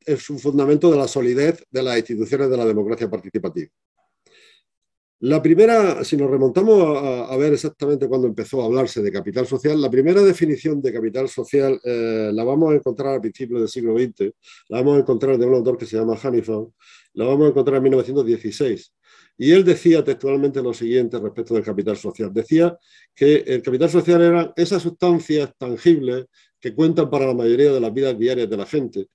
es, un fundamento de la solidez de las instituciones de la democracia participativa. La primera, si nos remontamos a, ver exactamente cuándo empezó a hablarse de capital social, la primera definición de capital social eh, la vamos a encontrar a principios del siglo XX, la vamos a encontrar de un autor que se llama Hannifan, la vamos a encontrar en 1916. Y él decía textualmente lo siguiente respecto del capital social. Decía que el capital social eran esas sustancias tangibles que cuentan para la mayoría de las vidas diarias de la gente,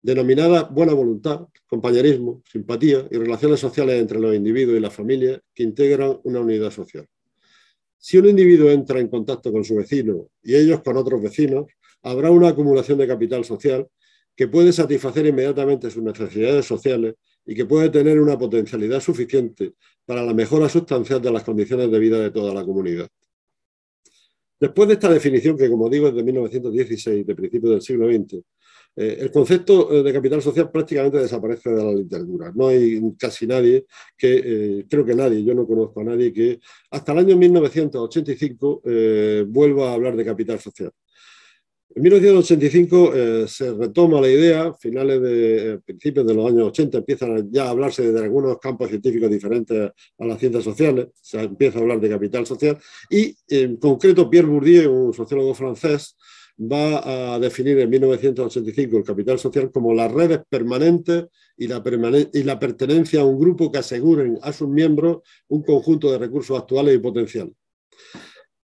denominada buena voluntad, compañerismo, simpatía y relaciones sociales entre los individuos y las familias que integran una unidad social. Si un individuo entra en contacto con su vecino y ellos con otros vecinos, habrá una acumulación de capital social que puede satisfacer inmediatamente sus necesidades sociales y que puede tener una potencialidad suficiente para la mejora sustancial de las condiciones de vida de toda la comunidad. Después de esta definición, que como digo es de 1916, de principios del siglo XX, eh, el concepto eh, de capital social prácticamente desaparece de la literatura. No hay casi nadie que, eh, creo que nadie, yo no conozco a nadie que hasta el año 1985 vuelva a hablar de capital social. En 1985 eh, se retoma la idea, finales de eh, principios de los años 80 empiezan ya a hablarse de algunos campos científicos diferentes a las ciencias sociales, se empieza a hablar de capital social y en concreto Pierre Bourdieu, un sociólogo francés, va a definir en 1985 el capital social como las redes permanentes y la, y la pertenencia a un grupo que aseguren a sus miembros un conjunto de recursos actuales y potenciales.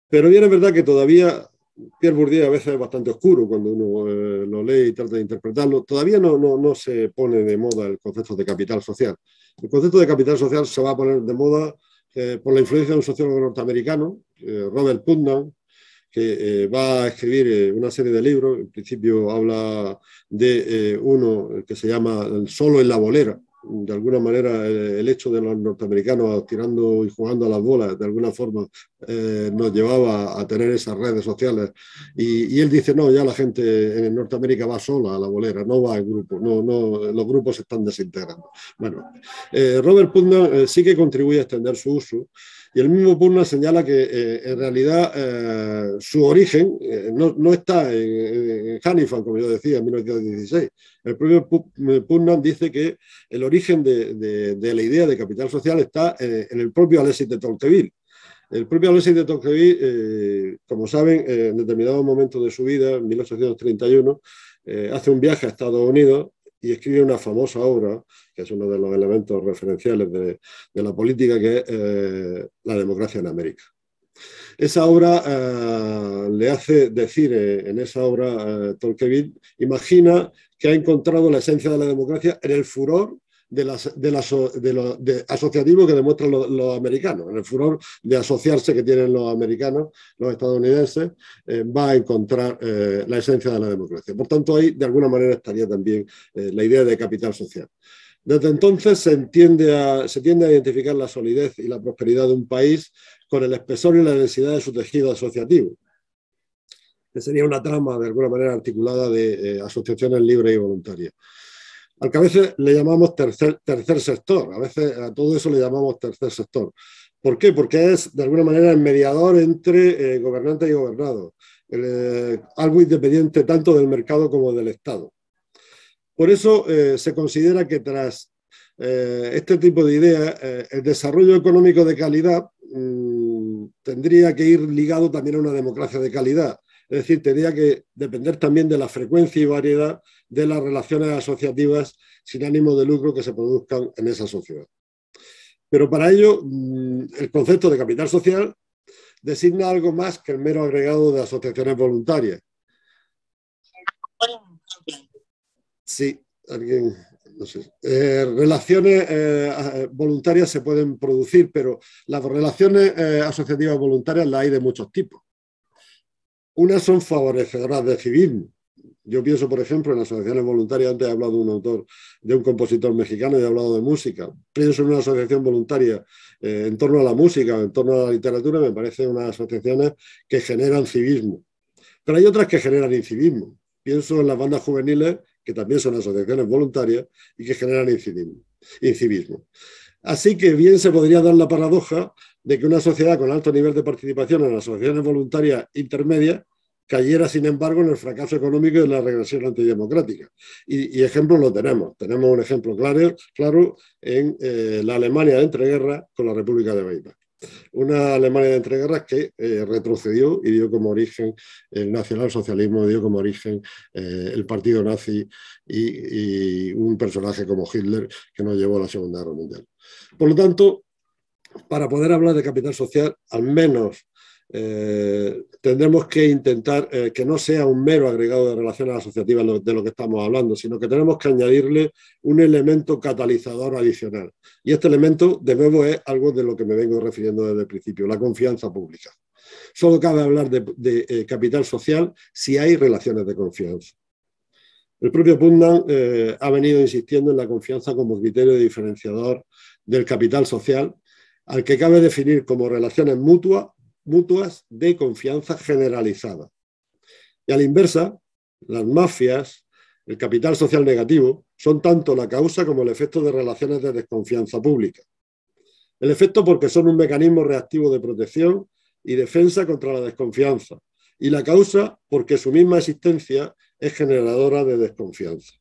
Pero bien es verdad que todavía Pierre Bourdieu a veces es bastante oscuro cuando uno eh, lo lee y trata de interpretarlo. Todavía no, no, se pone de moda el concepto de capital social. El concepto de capital social se va a poner de moda eh, por la influencia de un sociólogo norteamericano, eh, Robert Putnam, que va a escribir una serie de libros. En principio habla de uno que se llama Solo en la bolera, de alguna manera eh, el hecho de los norteamericanos tirando y jugando a las bolas, de alguna forma eh, nos llevaba a tener esas redes sociales. Y, él dice, no, ya la gente en Norteamérica va sola a la bolera, no va en grupo, no, no, los grupos se están desintegrando. Bueno, eh, Robert Putnam sí que contribuye a extender su uso. Y el mismo Putnam señala que eh, en realidad eh, su origen eh, no, está en, Hanifan, como yo decía, en 1916. El propio Putnam dice que el origen de, la idea de capital social está en el propio Alexis de Tocqueville. El propio Alexis de Tocqueville, como saben, en determinado momento de su vida, en 1831, hace un viaje a Estados Unidos y escribe una famosa obra, que es uno de los elementos referenciales de, la política, que es eh, La democracia en América. Esa obra eh, le hace decir eh, en esa obra, eh, imagina que ha encontrado la esencia de la democracia en el furor de las, de lo, asociativo que demuestran los, americanos, en el furor de asociarse que tienen los americanos, los estadounidenses, eh, va a encontrar eh, la esencia de la democracia. Por tanto, ahí de alguna manera estaría también eh, la idea de capital social. Desde entonces se tiende a identificar la solidez y la prosperidad de un país con el espesor y la densidad de su tejido asociativo, que sería una trama de alguna manera articulada de asociaciones libres y voluntarias al que a veces le llamamos tercer, sector, a veces a todo eso le llamamos tercer sector. ¿Por qué? Porque es de alguna manera el mediador entre eh, gobernante y gobernado, eh, algo independiente tanto del mercado como del Estado. Por eso eh, se considera que tras este tipo de ideas, el desarrollo económico de calidad mm, tendría que ir ligado también a una democracia de calidad. Es decir, tendría que depender también de la frecuencia y variedad de las relaciones asociativas sin ánimo de lucro que se produzcan en esa sociedad. Pero para ello, mm, el concepto de capital social designa algo más que el mero agregado de asociaciones voluntarias. Sí, alguien, no sé. Eh, relaciones eh, voluntarias se pueden producir, pero las relaciones eh, asociativas voluntarias las hay de muchos tipos. Unas son favorecedoras de civismo. Yo pienso, por ejemplo, en asociaciones voluntarias, antes he hablado de un autor, de un compositor mexicano y he hablado de música. Pienso en una asociación voluntaria eh, en torno a la música, en torno a la literatura, me parece unas asociaciones que generan civismo. Pero hay otras que generan incivismo. Pienso en las bandas juveniles, que también son asociaciones voluntarias y que generan incivismo. Así que bien se podría dar la paradoja de que una sociedad con alto nivel de participación en las asociaciones voluntarias intermedias cayera, sin embargo, en el fracaso económico y en la regresión antidemocrática. Y, ejemplos lo tenemos. Tenemos un ejemplo claro, claro en eh, la Alemania de entreguerras con la República de Weimar. Una Alemania de entreguerras que eh, retrocedió y dio como origen el nacionalsocialismo, dio como origen eh, el partido nazi y, y un personaje como Hitler que nos llevó a la Segunda Guerra Mundial. Por lo tanto, para poder hablar de capital social, al menos eh, tendremos que intentar eh, que no sea un mero agregado de relaciones asociativas de lo que estamos hablando, sino que tenemos que añadirle un elemento catalizador adicional. Y este elemento, de nuevo, es algo de lo que me vengo refiriendo desde el principio, la confianza pública. Solo cabe hablar de, eh, capital social si hay relaciones de confianza. El propio Putnam ha venido insistiendo en la confianza como criterio diferenciador del capital social al que cabe definir como relaciones mutuas, de confianza generalizada. Y a la inversa, las mafias, el capital social negativo, son tanto la causa como el efecto de relaciones de desconfianza pública. El efecto porque son un mecanismo reactivo de protección y defensa contra la desconfianza, y la causa porque su misma existencia es generadora de desconfianza.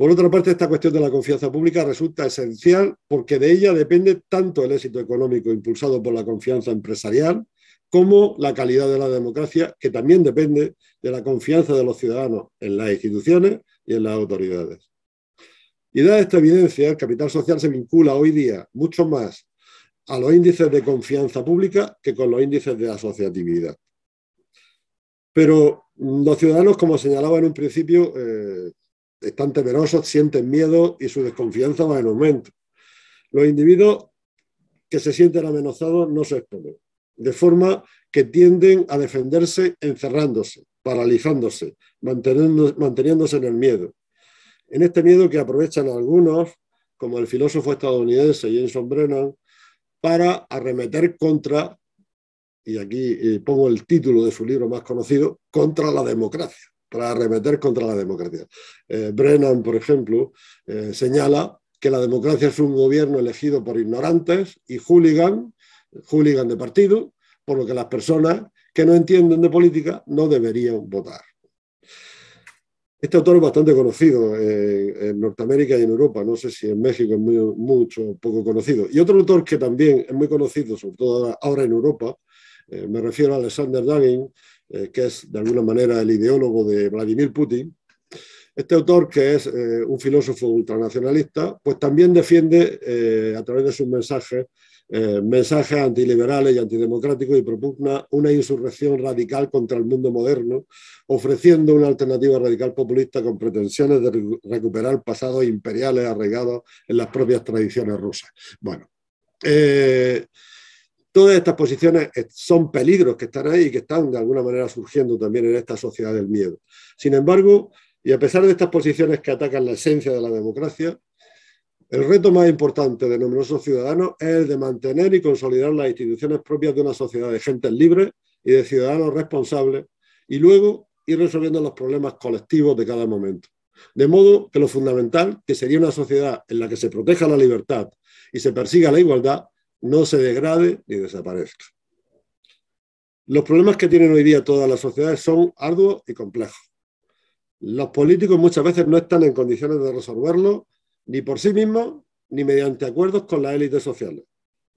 Por otra parte, esta cuestión de la confianza pública resulta esencial porque de ella depende tanto el éxito económico impulsado por la confianza empresarial como la calidad de la democracia, que también depende de la confianza de los ciudadanos en las instituciones y en las autoridades. Y dada esta evidencia, el capital social se vincula hoy día mucho más a los índices de confianza pública que con los índices de asociatividad. Pero los ciudadanos, como señalaba en un principio, eh, están temerosos, sienten miedo y su desconfianza va en aumento. Los individuos que se sienten amenazados no se exponen, de forma que tienden a defenderse encerrándose, paralizándose, manteniéndose en el miedo. En este miedo que aprovechan algunos, como el filósofo estadounidense Jameson Brennan, para arremeter contra, y aquí eh, pongo el título de su libro más conocido, contra la democracia para arremeter contra la democracia. Eh, Brennan, por ejemplo, eh, señala que la democracia es un gobierno elegido por ignorantes y hooligan, de partido, por lo que las personas que no entienden de política no deberían votar. Este autor es bastante conocido eh, en Norteamérica y en Europa, no sé si en México es muy, mucho poco conocido. Y otro autor que también es muy conocido, sobre todo ahora, en Europa, me refiero a Alexander Dugin, eh, que es de alguna manera el ideólogo de Vladimir Putin, este autor, que es eh, un filósofo ultranacionalista, pues también defiende eh, a través de sus mensajes mensajes antiliberales y antidemocráticos y propugna una insurrección radical contra el mundo moderno, ofreciendo una alternativa radical populista con pretensiones de recuperar pasados imperiales arraigados en las propias tradiciones rusas. Bueno. Todas estas posiciones son peligros que están ahí y que están de alguna manera surgiendo también en esta sociedad del miedo. Sin embargo, y a pesar de estas posiciones que atacan la esencia de la democracia, el reto más importante de numerosos ciudadanos es el de mantener y consolidar las instituciones propias de una sociedad de gente libre y de ciudadanos responsables y luego ir resolviendo los problemas colectivos de cada momento. De modo que lo fundamental, que sería una sociedad en la que se proteja la libertad y se persiga la igualdad, no se degrade ni desaparezca. Los problemas que tienen hoy día todas las sociedades son arduos y complejos. Los políticos muchas veces no están en condiciones de resolverlos ni por sí mismos ni mediante acuerdos con las élites sociales,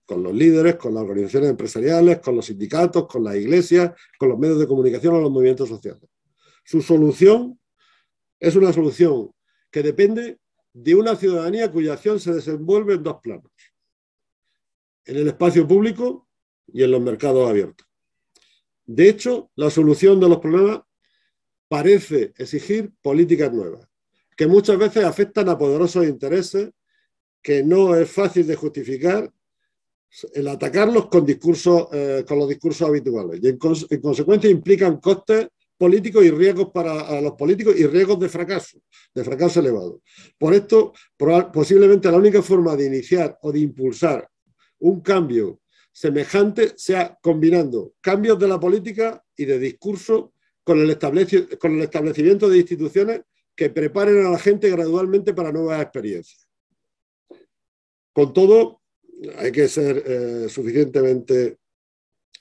con los líderes, con las organizaciones empresariales, con los sindicatos, con las iglesias, con los medios de comunicación o los movimientos sociales. Su solución es una solución que depende de una ciudadanía cuya acción se desenvuelve en dos planos en el espacio público y en los mercados abiertos. De hecho, la solución de los problemas parece exigir políticas nuevas, que muchas veces afectan a poderosos intereses que no es fácil de justificar el atacarlos con, eh, con los discursos habituales y en, en, consecuencia implican costes políticos y riesgos para los políticos y riesgos de fracaso, de fracaso elevado. Por esto, posiblemente la única forma de iniciar o de impulsar un cambio semejante sea combinando cambios de la política y de discurso con el, establecimiento de instituciones que preparen a la gente gradualmente para nuevas experiencias. Con todo, hay que ser eh, suficientemente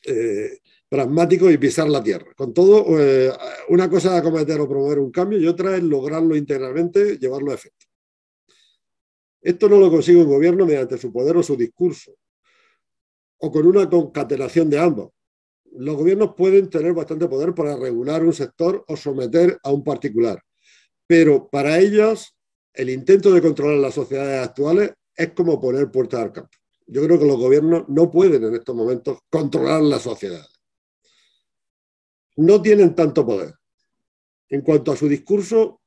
eh, pragmático y pisar la tierra. Con todo, eh, una cosa es acometer o promover un cambio y otra es lograrlo integralmente, llevarlo a efecto. Esto no lo consigue un gobierno mediante su poder o su discurso, o con una concatenación de ambos. Los gobiernos pueden tener bastante poder para regular un sector o someter a un particular, pero para ellos el intento de controlar las sociedades actuales es como poner puertas al campo. Yo creo que los gobiernos no pueden en estos momentos controlar la sociedad. No tienen tanto poder. En cuanto a su discurso,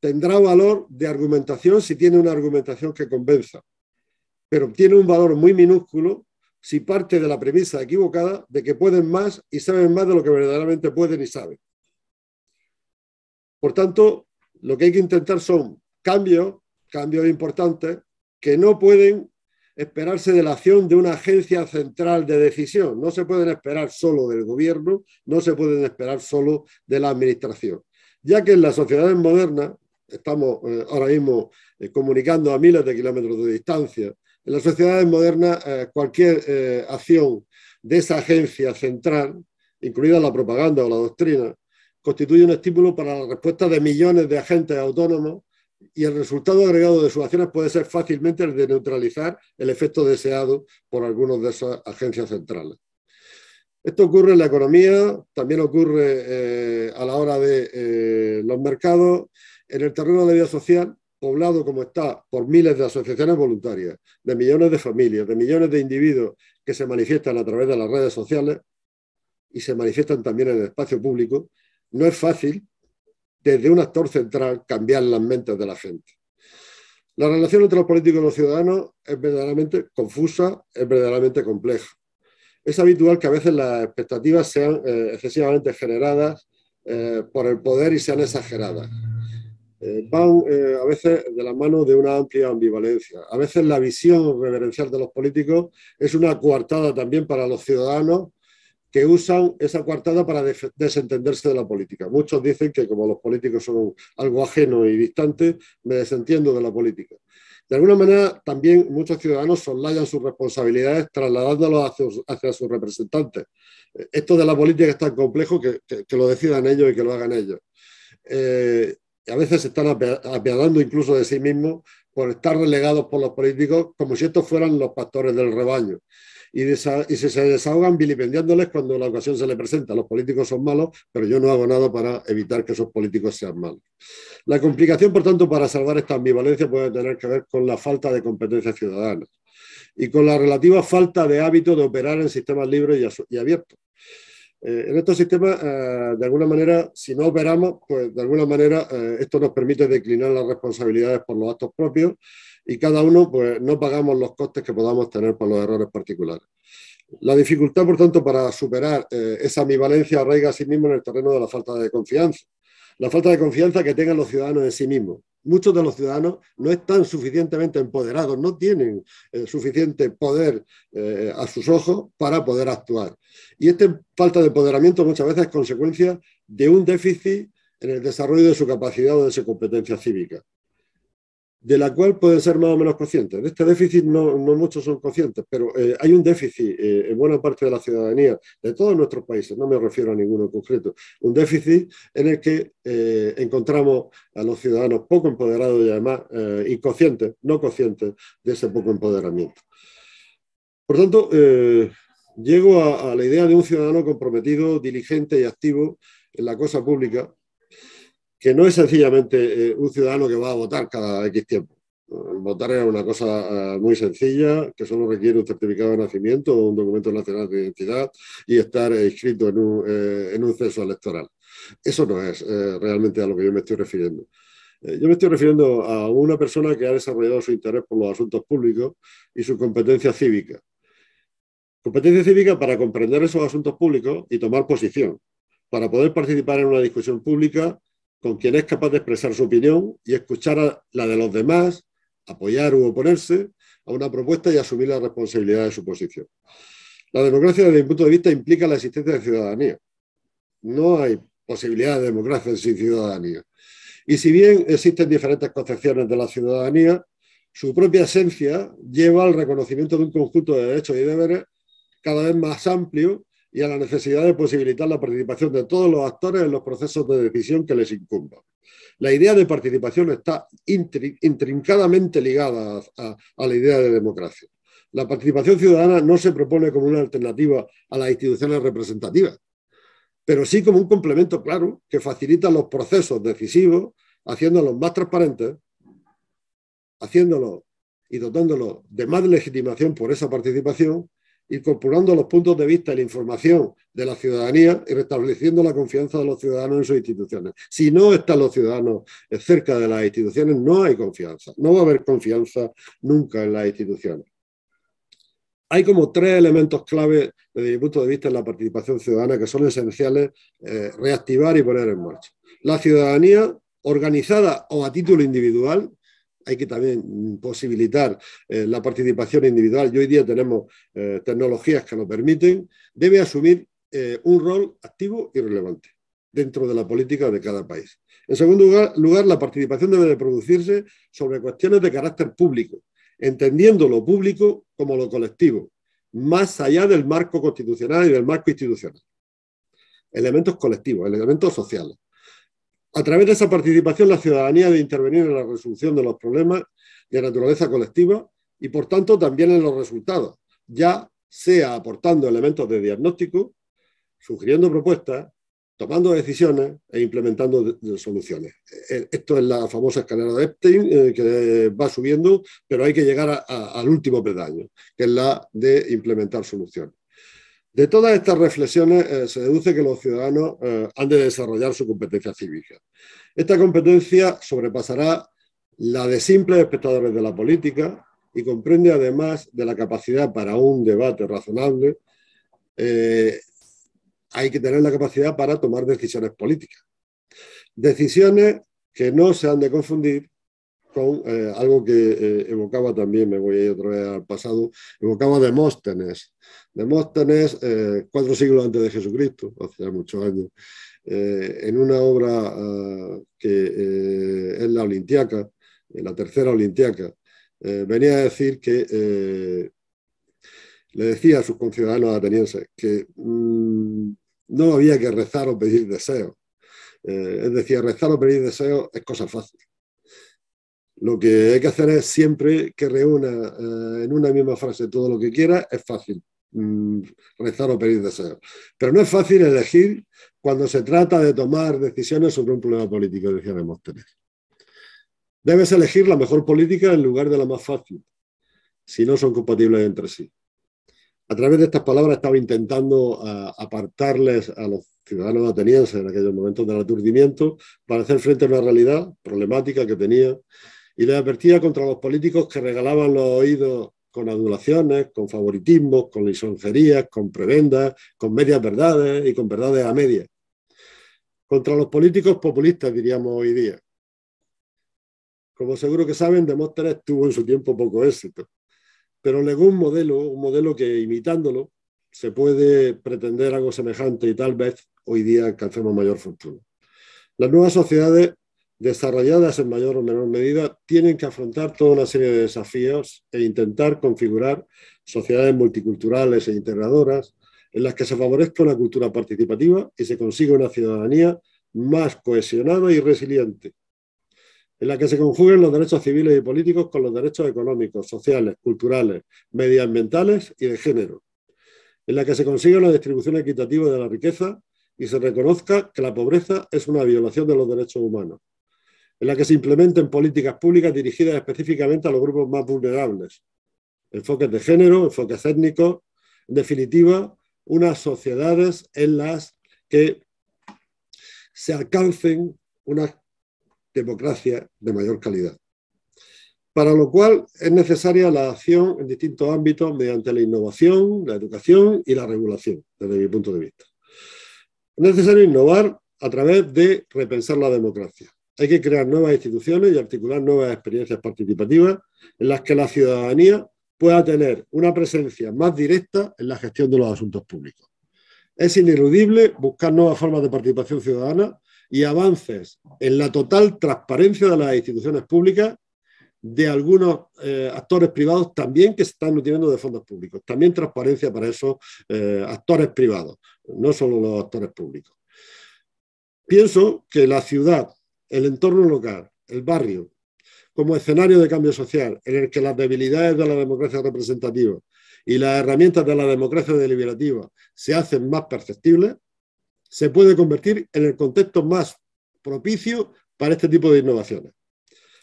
tendrá valor de argumentación si tiene una argumentación que convenza, pero tiene un valor muy minúsculo si parte de la premisa equivocada de que pueden más y saben más de lo que verdaderamente pueden y saben. Por tanto, lo que hay que intentar son cambios, cambios importantes, que no pueden esperarse de la acción de una agencia central de decisión. No se pueden esperar solo del gobierno, no se pueden esperar solo de la administración. Ya que en las sociedades modernas, estamos eh, ahora mismo eh, comunicando a miles de kilómetros de distancia, en las sociedades modernas, eh, cualquier eh, acción de esa agencia central, incluida la propaganda o la doctrina, constituye un estímulo para la respuesta de millones de agentes autónomos y el resultado agregado de sus acciones puede ser fácilmente el de neutralizar el efecto deseado por algunos de esas agencias centrales. Esto ocurre en la economía, también ocurre eh, a la hora de los mercados, en el terreno de la vida social poblado como está por miles de asociaciones voluntarias, de millones de familias, de millones de individuos que se manifiestan a través de las redes sociales y se manifiestan también en el espacio público, no es fácil desde un actor central cambiar las mentes de la gente. La relación entre los políticos y los ciudadanos es verdaderamente confusa, es verdaderamente compleja. Es habitual que a veces las expectativas sean eh, excesivamente generadas eh, por el poder y sean exageradas. Eh, van eh, a veces de la mano de una amplia ambivalencia. A veces la visión reverencial de los políticos es una coartada también para los ciudadanos que usan esa coartada para desentenderse de la política. Muchos dicen que como los políticos son algo ajeno y distante, me desentiendo de la política. De alguna manera, también muchos ciudadanos soslayan sus responsabilidades trasladándolas hacia, sus representantes. Eh, esto de la política es tan complejo que, que, lo decidan ellos y que lo hagan ellos a veces se están apiadando incluso de sí mismos por estar relegados por los políticos como si estos fueran los pastores del rebaño. Y, se, desahogan vilipendiándoles cuando la ocasión se les presenta. Los políticos son malos, pero yo no hago nada para evitar que esos políticos sean malos. La complicación, por tanto, para salvar esta ambivalencia puede tener que ver con la falta de competencia ciudadana. y con la relativa falta de hábito de operar en sistemas libres y abiertos. Eh, en estos sistemas, eh, de alguna manera, si no operamos, pues de alguna manera eh, esto nos permite declinar las responsabilidades por los actos propios y cada uno pues, no pagamos los costes que podamos tener por los errores particulares. La dificultad, por tanto, para superar esa ambivalencia arraiga a sí mismo en el terreno de la falta de confianza la falta de confianza que tengan los ciudadanos en sí mismos. Muchos de los ciudadanos no están suficientemente empoderados, no tienen eh, suficiente poder eh, a sus ojos para poder actuar. Y esta falta de empoderamiento muchas veces es consecuencia de un déficit en el desarrollo de su capacidad o de su competencia cívica de la cual pueden ser más o menos conscientes. De este déficit no, muchos son conscientes, pero eh, hay un déficit eh, en buena parte de la ciudadanía, de todos nuestros países, no me refiero a ninguno en concreto, un déficit en el que eh, encontramos a los ciudadanos poco empoderados y además inconscientes, no conscientes de ese poco empoderamiento. Por tanto, llego a la idea de un ciudadano comprometido, diligente y activo en la cosa pública, que no es sencillamente eh, un ciudadano que va a votar cada X tiempo. Eh, votar es una cosa eh, muy sencilla, que solo requiere un certificado de nacimiento o un documento nacional de identidad y estar inscrito en un, en un censo electoral. Eso no es realmente a lo que yo me estoy refiriendo. yo me estoy refiriendo a una persona que ha desarrollado su interés por los asuntos públicos y su competencia cívica. Competencia cívica para comprender esos asuntos públicos y tomar posición, para poder participar en una discusión pública con quien es capaz de expresar su opinión y escuchar a la de los demás, apoyar u oponerse a una propuesta y asumir la responsabilidad de su posición. La democracia desde mi punto de vista implica la existencia de ciudadanía. No hay posibilidad de democracia sin ciudadanía. Y si bien existen diferentes concepciones de la ciudadanía, su propia esencia lleva al reconocimiento de un conjunto de derechos y deberes cada vez más amplio y a la necesidad de posibilitar la participación de todos los actores en los procesos de decisión que les incumban. La idea de participación está intrincadamente ligada a, a la idea de democracia. La participación ciudadana no se propone como una alternativa a las instituciones representativas, pero sí como un complemento claro que facilita los procesos decisivos, haciéndolos más transparentes, haciéndolos y dotándolos de más legitimación por esa participación incorporando los puntos de vista y la información de la ciudadanía y restableciendo la confianza de los ciudadanos en sus instituciones. Si no están los ciudadanos cerca de las instituciones, no hay confianza. No va a haber confianza nunca en las instituciones. Hay como tres elementos clave desde mi punto de vista en la participación ciudadana que son esenciales eh, reactivar y poner en marcha. La ciudadanía organizada o a título individual, hay que también posibilitar eh, la participación individual, y hoy día tenemos eh, tecnologías que lo permiten, debe asumir eh, un rol activo y relevante dentro de la política de cada país. En segundo lugar, lugar, la participación debe de producirse sobre cuestiones de carácter público, entendiendo lo público como lo colectivo, más allá del marco constitucional y del marco institucional. Elementos colectivos, elementos sociales. A través de esa participación, la ciudadanía debe intervenir en la resolución de los problemas de naturaleza colectiva y, por tanto, también en los resultados, ya sea aportando elementos de diagnóstico, sugiriendo propuestas, tomando decisiones e implementando soluciones. Eh, esto es la famosa escalera de Epstein eh, que va subiendo, pero hay que llegar al último pedaño, que es la de implementar soluciones. De todas estas reflexiones eh, se deduce que los ciudadanos eh, han de desarrollar su competencia cívica. Esta competencia sobrepasará la de simples espectadores de la política y comprende además de la capacidad para un debate razonable, eh, hay que tener la capacidad para tomar decisiones políticas. Decisiones que no se han de confundir con algo que evocaba también, me voy a ir otra vez al pasado, evocaba Demóstenes Demóstenes, eh, cuatro siglos antes de Jesucristo, hace muchos años, eh, en una obra eh, que es la Olimpiaca, la tercera Olimpiaca, venía a decir que le decía a sus conciudadanos atenienses que mm, no había que rezar o pedir deseos. es decir, rezar o pedir deseos es cosa fácil. Lo que hay que hacer es siempre que reúna en una misma frase todo lo que quiera, es fácil Mm, rezar o pedir deseos. Pero no es fácil elegir cuando se trata de tomar decisiones sobre un problema político, decía tener. Debes elegir la mejor política en lugar de la más fácil, si no son compatibles entre sí. A través de estas palabras estaba intentando apartarles a los ciudadanos atenienses en aquellos momentos del aturdimiento para hacer frente a una realidad problemática que tenía y les advertía contra los políticos que regalaban los oídos con adulaciones, con favoritismos, con lisonjerías, con prebendas, con medias verdades y con verdades a medias. Contra los políticos populistas, diríamos hoy día. Como seguro que saben, Demóstenes tuvo en su tiempo poco éxito, pero legó un modelo, un modelo que imitándolo se puede pretender algo semejante y tal vez hoy día alcancemos mayor fortuna. Las nuevas sociedades desarrolladas en mayor o menor medida, tienen que afrontar toda una serie de desafíos e intentar configurar sociedades multiculturales e integradoras en las que se favorezca una cultura participativa y se consiga una ciudadanía más cohesionada y resiliente, en la que se conjuguen los derechos civiles y políticos con los derechos económicos, sociales, culturales, medioambientales y de género, en la que se consiga una distribución equitativa de la riqueza y se reconozca que la pobreza es una violación de los derechos humanos en la que se implementen políticas públicas dirigidas específicamente a los grupos más vulnerables. Enfoques de género, enfoques étnicos, en definitiva, unas sociedades en las que se alcancen una democracia de mayor calidad. Para lo cual es necesaria la acción en distintos ámbitos mediante la innovación, la educación y la regulación, desde mi punto de vista. Es necesario innovar a través de repensar la democracia. Hay que crear nuevas instituciones y articular nuevas experiencias participativas en las que la ciudadanía pueda tener una presencia más directa en la gestión de los asuntos públicos. Es ineludible buscar nuevas formas de participación ciudadana y avances en la total transparencia de las instituciones públicas, de algunos eh, actores privados también que se están nutriendo de fondos públicos. También transparencia para esos eh, actores privados, no solo los actores públicos. Pienso que la ciudad el entorno local, el barrio, como escenario de cambio social en el que las debilidades de la democracia representativa y las herramientas de la democracia deliberativa se hacen más perceptibles, se puede convertir en el contexto más propicio para este tipo de innovaciones.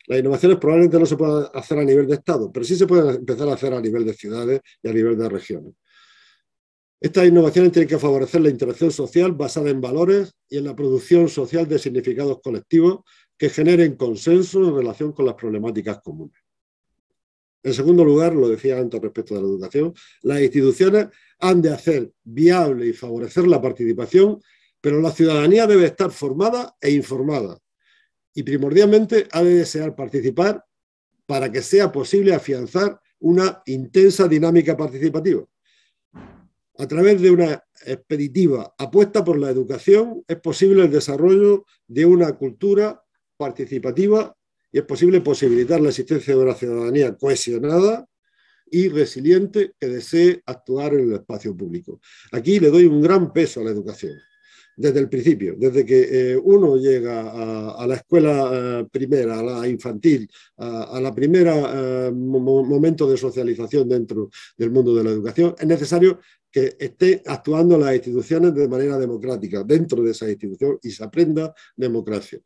Las innovaciones probablemente no se puedan hacer a nivel de Estado, pero sí se pueden empezar a hacer a nivel de ciudades y a nivel de regiones. Estas innovaciones tienen que favorecer la interacción social basada en valores y en la producción social de significados colectivos que generen consenso en relación con las problemáticas comunes. En segundo lugar, lo decía antes respecto de la educación, las instituciones han de hacer viable y favorecer la participación, pero la ciudadanía debe estar formada e informada y primordialmente ha de desear participar para que sea posible afianzar una intensa dinámica participativa. A través de una expeditiva apuesta por la educación es posible el desarrollo de una cultura participativa y es posible posibilitar la existencia de una ciudadanía cohesionada y resiliente que desee actuar en el espacio público. Aquí le doy un gran peso a la educación desde el principio, desde que eh, uno llega a, la escuela eh, primera, a la infantil, a, la primera eh, momento de socialización dentro del mundo de la educación, es necesario que estén actuando las instituciones de manera democrática dentro de esa institución y se aprenda democracia.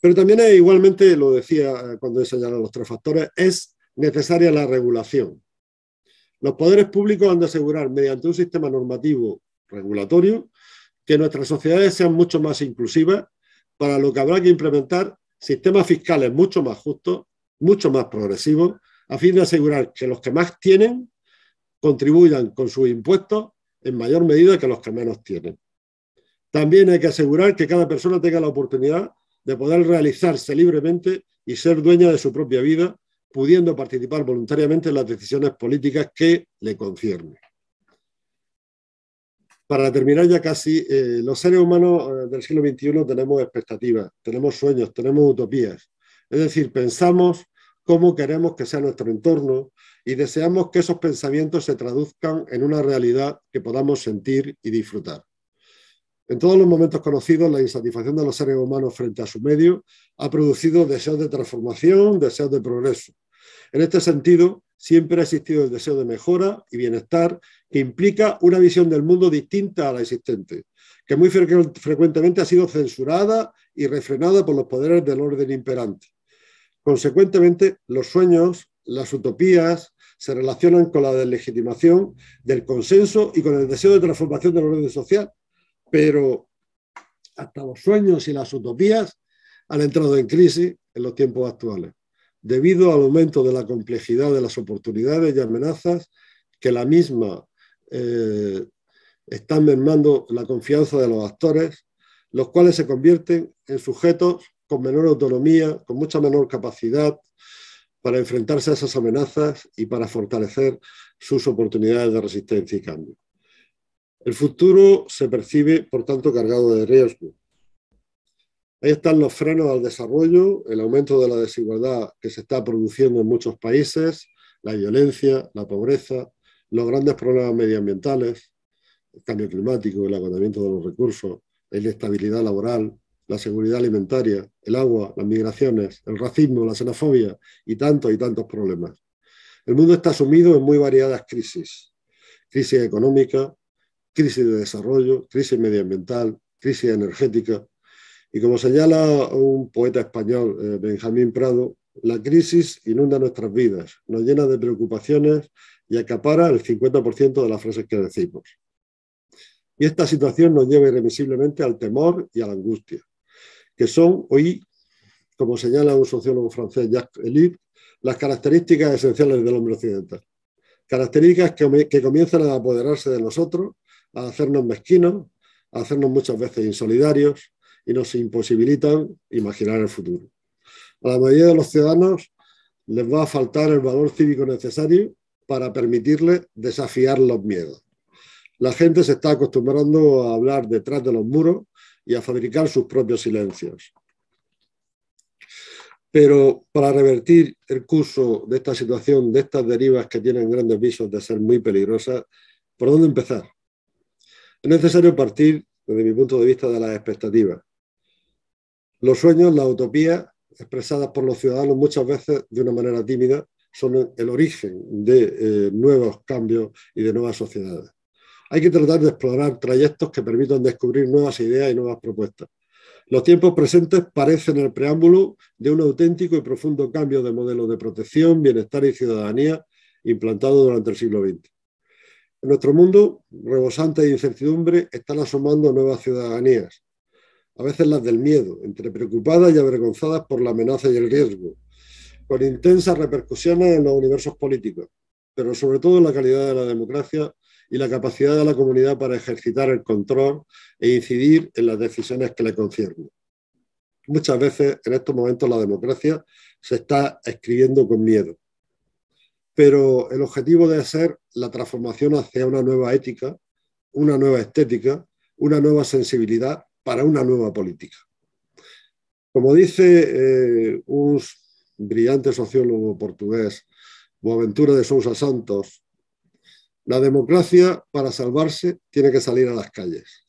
Pero también igualmente, lo decía cuando he señalado los tres factores, es necesaria la regulación. Los poderes públicos han de asegurar mediante un sistema normativo regulatorio que nuestras sociedades sean mucho más inclusivas, para lo que habrá que implementar sistemas fiscales mucho más justos, mucho más progresivos, a fin de asegurar que los que más tienen contribuyan con sus impuestos en mayor medida que los que menos tienen. También hay que asegurar que cada persona tenga la oportunidad de poder realizarse libremente y ser dueña de su propia vida, pudiendo participar voluntariamente en las decisiones políticas que le conciernen para terminar ya casi, eh, los seres humanos eh, del siglo XXI tenemos expectativas, tenemos sueños, tenemos utopías. Es decir, pensamos cómo queremos que sea nuestro entorno y deseamos que esos pensamientos se traduzcan en una realidad que podamos sentir y disfrutar. En todos los momentos conocidos, la insatisfacción de los seres humanos frente a su medio ha producido deseos de transformación, deseos de progreso. En este sentido, siempre ha existido el deseo de mejora y bienestar implica una visión del mundo distinta a la existente, que muy frecuentemente ha sido censurada y refrenada por los poderes del orden imperante. Consecuentemente, los sueños, las utopías, se relacionan con la deslegitimación del consenso y con el deseo de transformación del orden social, pero hasta los sueños y las utopías han entrado en crisis en los tiempos actuales, debido al aumento de la complejidad de las oportunidades y amenazas que la misma eh, están mermando la confianza de los actores, los cuales se convierten en sujetos con menor autonomía, con mucha menor capacidad para enfrentarse a esas amenazas y para fortalecer sus oportunidades de resistencia y cambio. El futuro se percibe, por tanto, cargado de riesgo. Ahí están los frenos al desarrollo, el aumento de la desigualdad que se está produciendo en muchos países, la violencia, la pobreza, los grandes problemas medioambientales, el cambio climático, el agotamiento de los recursos, la inestabilidad laboral, la seguridad alimentaria, el agua, las migraciones, el racismo, la xenofobia y tantos y tantos problemas. El mundo está sumido en muy variadas crisis. Crisis económica, crisis de desarrollo, crisis medioambiental, crisis energética. Y como señala un poeta español, eh, Benjamín Prado, la crisis inunda nuestras vidas, nos llena de preocupaciones y acapara el 50% de las frases que decimos. Y esta situación nos lleva irremisiblemente al temor y a la angustia, que son hoy, como señala un sociólogo francés, Jacques Ellul, las características esenciales del hombre occidental. Características que comienzan a apoderarse de nosotros, a hacernos mezquinos, a hacernos muchas veces insolidarios y nos imposibilitan imaginar el futuro a la mayoría de los ciudadanos les va a faltar el valor cívico necesario para permitirles desafiar los miedos. La gente se está acostumbrando a hablar detrás de los muros y a fabricar sus propios silencios. Pero para revertir el curso de esta situación, de estas derivas que tienen grandes visos de ser muy peligrosas, ¿por dónde empezar? Es necesario partir, desde mi punto de vista, de las expectativas. Los sueños, la utopía, expresadas por los ciudadanos muchas veces de una manera tímida, son el origen de eh, nuevos cambios y de nuevas sociedades. Hay que tratar de explorar trayectos que permitan descubrir nuevas ideas y nuevas propuestas. Los tiempos presentes parecen el preámbulo de un auténtico y profundo cambio de modelo de protección, bienestar y ciudadanía implantado durante el siglo XX. En nuestro mundo, rebosante de incertidumbre, están asomando nuevas ciudadanías, a veces las del miedo, entre preocupadas y avergonzadas por la amenaza y el riesgo, con intensas repercusiones en los universos políticos, pero sobre todo en la calidad de la democracia y la capacidad de la comunidad para ejercitar el control e incidir en las decisiones que le conciernen. Muchas veces en estos momentos la democracia se está escribiendo con miedo, pero el objetivo debe ser la transformación hacia una nueva ética, una nueva estética, una nueva sensibilidad para una nueva política. Como dice eh, un brillante sociólogo portugués, Boaventura de Sousa Santos, la democracia para salvarse tiene que salir a las calles.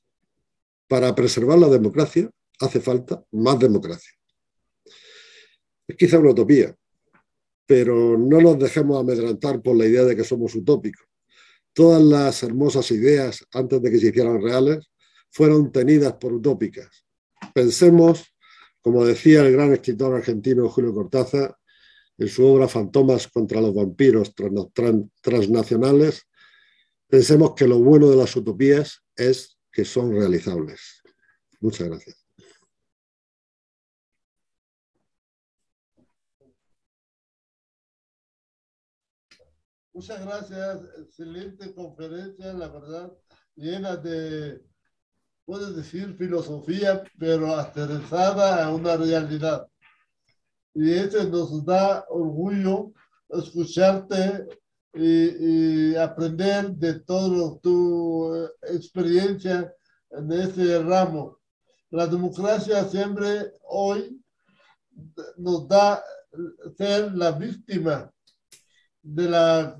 Para preservar la democracia hace falta más democracia. Es quizá una utopía, pero no nos dejemos amedrentar por la idea de que somos utópicos. Todas las hermosas ideas antes de que se hicieran reales fueron tenidas por utópicas. Pensemos, como decía el gran escritor argentino Julio Cortázar, en su obra Fantomas contra los vampiros transnacionales, pensemos que lo bueno de las utopías es que son realizables. Muchas gracias. Muchas gracias, excelente conferencia, la verdad, llena de puedes decir filosofía, pero aterrizada a una realidad. Y eso nos da orgullo escucharte y, y aprender de toda tu eh, experiencia en ese ramo. La democracia siempre hoy nos da ser la víctima de la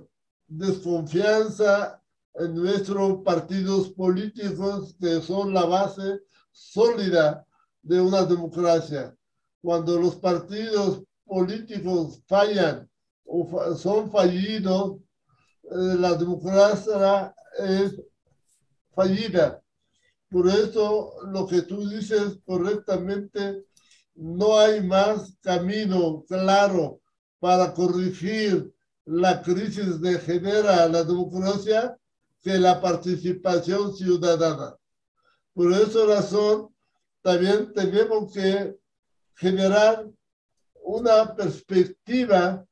desconfianza nuestros partidos políticos que son la base sólida de una democracia. Cuando los partidos políticos fallan o son fallidos, eh, la democracia es fallida. Por eso lo que tú dices correctamente, no hay más camino claro para corregir la crisis que genera la democracia que la participación ciudadana. Por esa razón, también tenemos que generar una perspectiva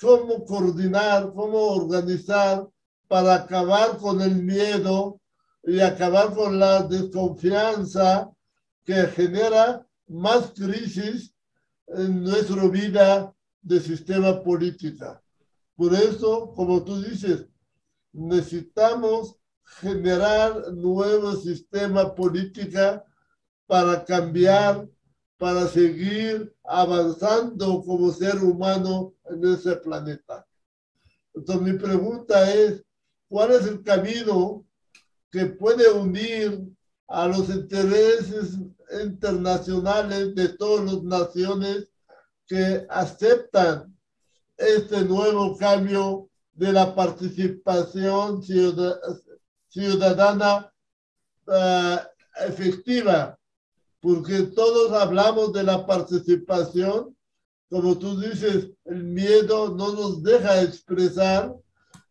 cómo coordinar, cómo organizar para acabar con el miedo y acabar con la desconfianza que genera más crisis en nuestra vida de sistema política. Por eso, como tú dices, necesitamos generar nuevo sistema política para cambiar, para seguir avanzando como ser humano en ese planeta. Entonces mi pregunta es, ¿cuál es el camino que puede unir a los intereses internacionales de todas las naciones que aceptan este nuevo cambio de la participación ciudadana eh, efectiva, porque todos hablamos de la participación, como tú dices, el miedo no nos deja expresar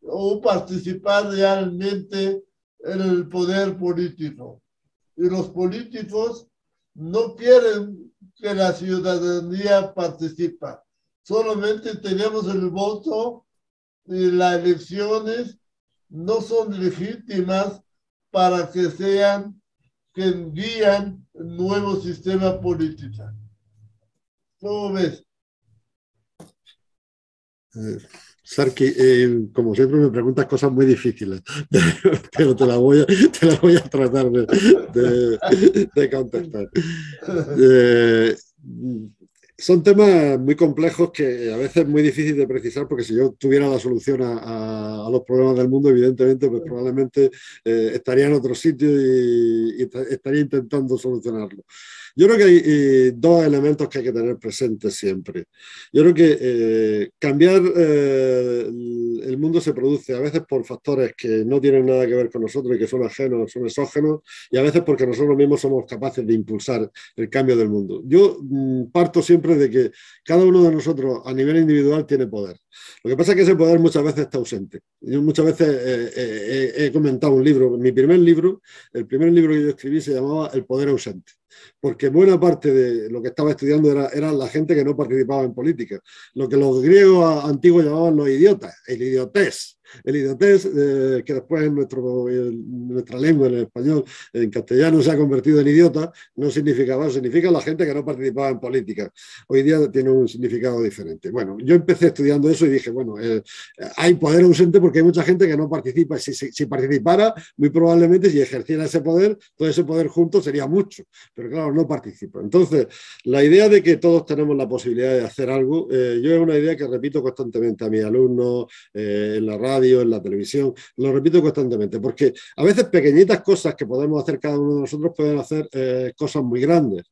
o participar realmente en el poder político. Y los políticos no quieren que la ciudadanía participa. Solamente tenemos el voto las elecciones no son legítimas para que sean, que envían nuevo sistema político. ¿Cómo ves? Eh, Sarki, como siempre me preguntas cosas muy difíciles, pero te las voy, la voy, a tratar de, contestar. Eh, son temas muy complejos que a veces es muy difícil de precisar porque si yo tuviera la solución a, los problemas del mundo, evidentemente, pues probablemente eh, estaría en otro sitio y estaría intentando solucionarlo. Yo creo que hay eh, dos elementos que hay que tener presentes siempre. Yo creo que eh, cambiar eh, el mundo se produce a veces por factores que no tienen nada que ver con nosotros y que son ajenos, son exógenos, y a veces porque nosotros mismos somos capaces de impulsar el cambio del mundo. Yo mm, parto siempre de que cada uno de nosotros a nivel individual tiene poder. Lo que pasa es que ese poder muchas veces está ausente. Yo muchas veces he comentado un libro, mi primer libro, el primer libro que yo escribí se llamaba El poder ausente porque buena parte de lo que estaba estudiando era, la gente que no participaba en política, lo que los griegos antiguos llamaban los idiotas, el idiotés el idiotez, eh, que después en, nuestro, nuestra lengua, en español, en castellano, se ha convertido en idiota, no significaba, significa la gente que no participaba en política. Hoy día tiene un significado diferente. Bueno, yo empecé estudiando eso y dije, bueno, eh, hay poder ausente porque hay mucha gente que no participa. Si, si, participara, muy probablemente si ejerciera ese poder, todo ese poder junto sería mucho, pero claro, no participa. Entonces, la idea de que todos tenemos la posibilidad de hacer algo, eh, yo es una idea que repito constantemente a mis alumnos, en la radio, en la televisión. Lo repito constantemente, porque a veces pequeñitas cosas que podemos hacer cada uno de nosotros pueden hacer eh, cosas muy grandes.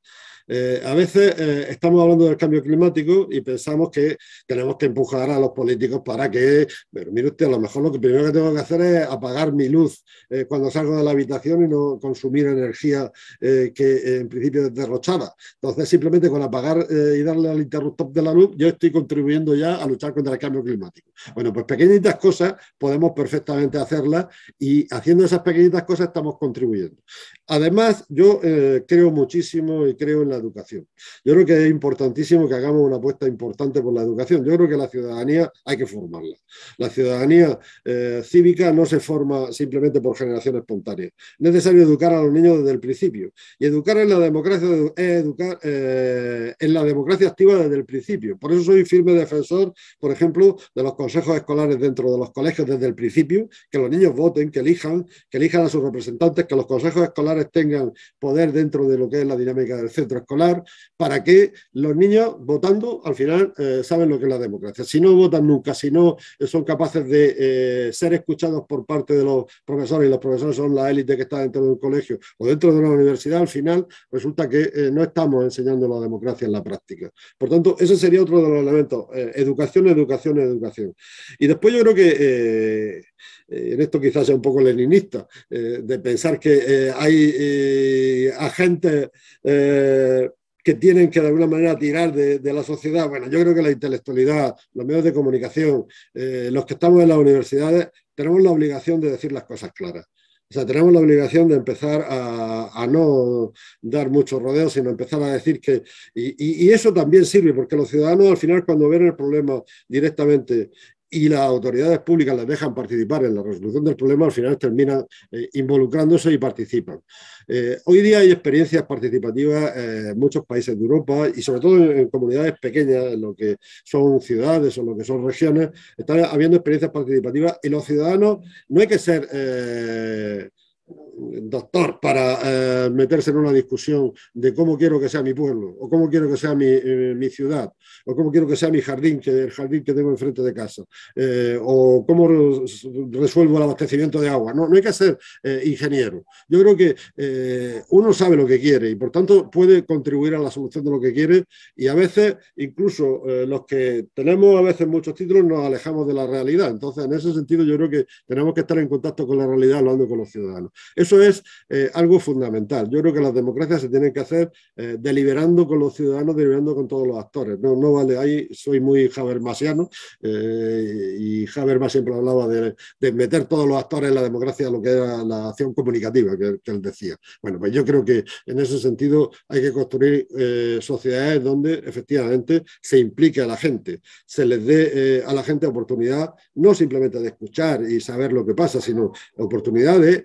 Eh, a veces eh, estamos hablando del cambio climático y pensamos que tenemos que empujar a los políticos para que, pero mire usted, a lo mejor lo que primero que tengo que hacer es apagar mi luz eh, cuando salgo de la habitación y no consumir energía que en principio es derrochada. Entonces, simplemente con apagar y darle al interruptor de la luz, yo estoy contribuyendo ya a luchar contra el cambio climático. Bueno, pues pequeñitas cosas podemos perfectamente hacerlas y haciendo esas pequeñitas cosas estamos contribuyendo. Además, yo creo muchísimo y creo en la educación. Yo creo que es importantísimo que hagamos una apuesta importante por la educación. Yo creo que la ciudadanía hay que formarla. La ciudadanía eh, cívica no se forma simplemente por generación espontánea. Es necesario educar a los niños desde el principio. Y educar en la democracia es eh, educar eh, en la democracia activa desde el principio. Por eso soy firme defensor, por ejemplo, de los consejos escolares dentro de los colegios desde el principio, que los niños voten, que elijan, que elijan a sus representantes, que los consejos escolares tengan poder dentro de lo que es la dinámica del centro escolar, para que los niños votando al final eh, saben lo que es la democracia. Si no votan nunca, si no son capaces de eh, ser escuchados por parte de los profesores, y los profesores son la élite que está dentro de un colegio o dentro de una universidad, al final resulta que eh, no estamos enseñando la democracia en la práctica. Por tanto, ese sería otro de los elementos, educación, educación, educación. Y después yo creo que eh, en esto quizás sea un poco leninista, eh, de pensar que eh, hay agentes que tienen que de alguna manera tirar de, la sociedad. Bueno, yo creo que la intelectualidad, los medios de comunicación, los que estamos en las universidades, tenemos la obligación de decir las cosas claras. O sea, tenemos la obligación de empezar a, no dar muchos rodeos, sino empezar a decir que... y, eso también sirve, porque los ciudadanos al final cuando ven el problema directamente y las autoridades públicas las dejan participar en la resolución del problema, al final terminan eh, involucrándose y participan. Eh, hoy día hay experiencias participativas eh, en muchos países de Europa y sobre todo en, comunidades pequeñas, en lo que son ciudades o lo que son regiones, están habiendo experiencias participativas y los ciudadanos no hay que ser doctor para eh, meterse en una discusión de cómo quiero que sea mi pueblo, o cómo quiero que sea mi, eh, ciudad, o cómo quiero que sea mi jardín, que el jardín que tengo enfrente de casa, eh, o cómo resuelvo el abastecimiento de agua. No, hay que ser ingeniero. Yo creo que uno sabe lo que quiere y por tanto puede contribuir a la solución de lo que quiere y a veces incluso los que tenemos a veces muchos títulos nos alejamos de la realidad. Entonces, en ese sentido, yo creo que tenemos que estar en contacto con la realidad hablando con los ciudadanos. Eso es eh, algo fundamental. Yo creo que las democracias se tienen que hacer eh, deliberando con los ciudadanos, deliberando con todos los actores. No, no vale, ahí soy muy Habermasiano eh, y Habermas siempre hablaba de, meter todos los actores en la democracia, lo que era la acción comunicativa que, él decía. Bueno, pues yo creo que en ese sentido hay que construir sociedades donde efectivamente se implique a la gente, se les dé a la gente oportunidad no simplemente de escuchar y saber lo que pasa, sino oportunidad de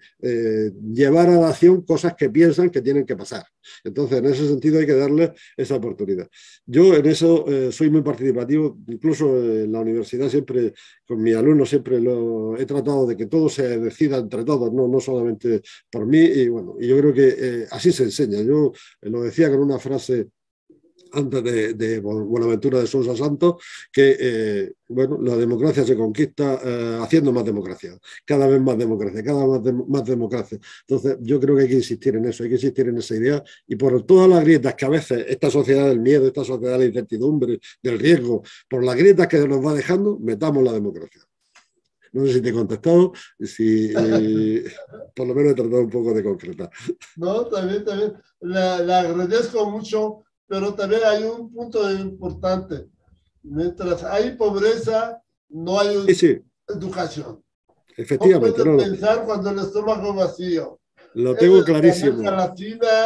llevar a la acción cosas que piensan que tienen que pasar. Entonces, en ese sentido hay que darle esa oportunidad. Yo en eso eh, soy muy participativo, incluso en la universidad siempre, con mis alumnos siempre lo he tratado de que todo se decida entre todos, no, no solamente por mí. Y bueno, y yo creo que eh, así se enseña. Yo lo decía con una frase antes de, Buenaventura de Sousa Santos, que eh, bueno, la democracia se conquista eh, haciendo más democracia, cada vez más democracia, cada vez más, más, democracia. Entonces, yo creo que hay que insistir en eso, hay que insistir en esa idea y por todas las grietas que a veces esta sociedad del miedo, esta sociedad de la incertidumbre, del riesgo, por las grietas que nos va dejando, metamos la democracia. No sé si te he contestado, si por lo menos he tratado un poco de concretar. No, también, también. la agradezco mucho pero también hay un punto importante. Mientras hay pobreza, no hay educación. Efectivamente. No puedes pensar cuando el estómago vacío. Lo tengo clarísimo. En la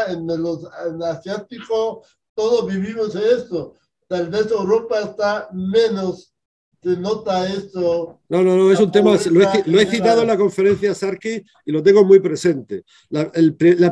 en en el asiático, todos vivimos esto. Tal vez Europa está menos, se nota esto no, no, no, es un tema, lo he, citado en la conferencia Sarki y lo tengo muy presente. La,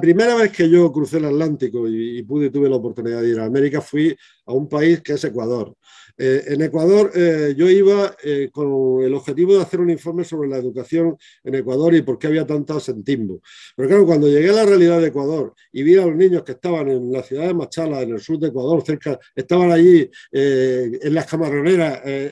primera vez que yo crucé el Atlántico y, pude, tuve la oportunidad de ir a América, fui a un país que es Ecuador. Eh, en Ecuador eh, yo iba eh, con el objetivo de hacer un informe sobre la educación en Ecuador y por qué había tanto sentimbo. Pero claro, cuando llegué a la realidad de Ecuador y vi a los niños que estaban en la ciudad de Machala, en el sur de Ecuador, cerca, estaban allí en las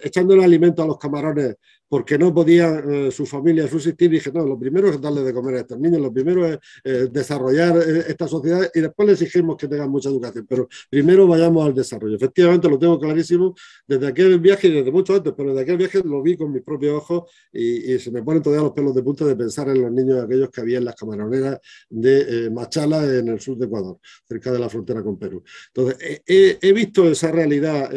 echando el alimento a los camarones porque no podía eh, su familia subsistir, dije, no, lo primero es darle de comer a estos niños, lo primero es eh, desarrollar eh, esta sociedad y después le exigimos que tengan mucha educación, pero primero vayamos al desarrollo. Efectivamente, lo tengo clarísimo desde aquel viaje y desde mucho antes, pero desde aquel viaje lo vi con mis propios ojos y, se me ponen todavía los pelos de punta de pensar en los niños aquellos que había en las camaroneras de Machala, en el sur de Ecuador, cerca de la frontera con Perú. Entonces, he, visto esa realidad,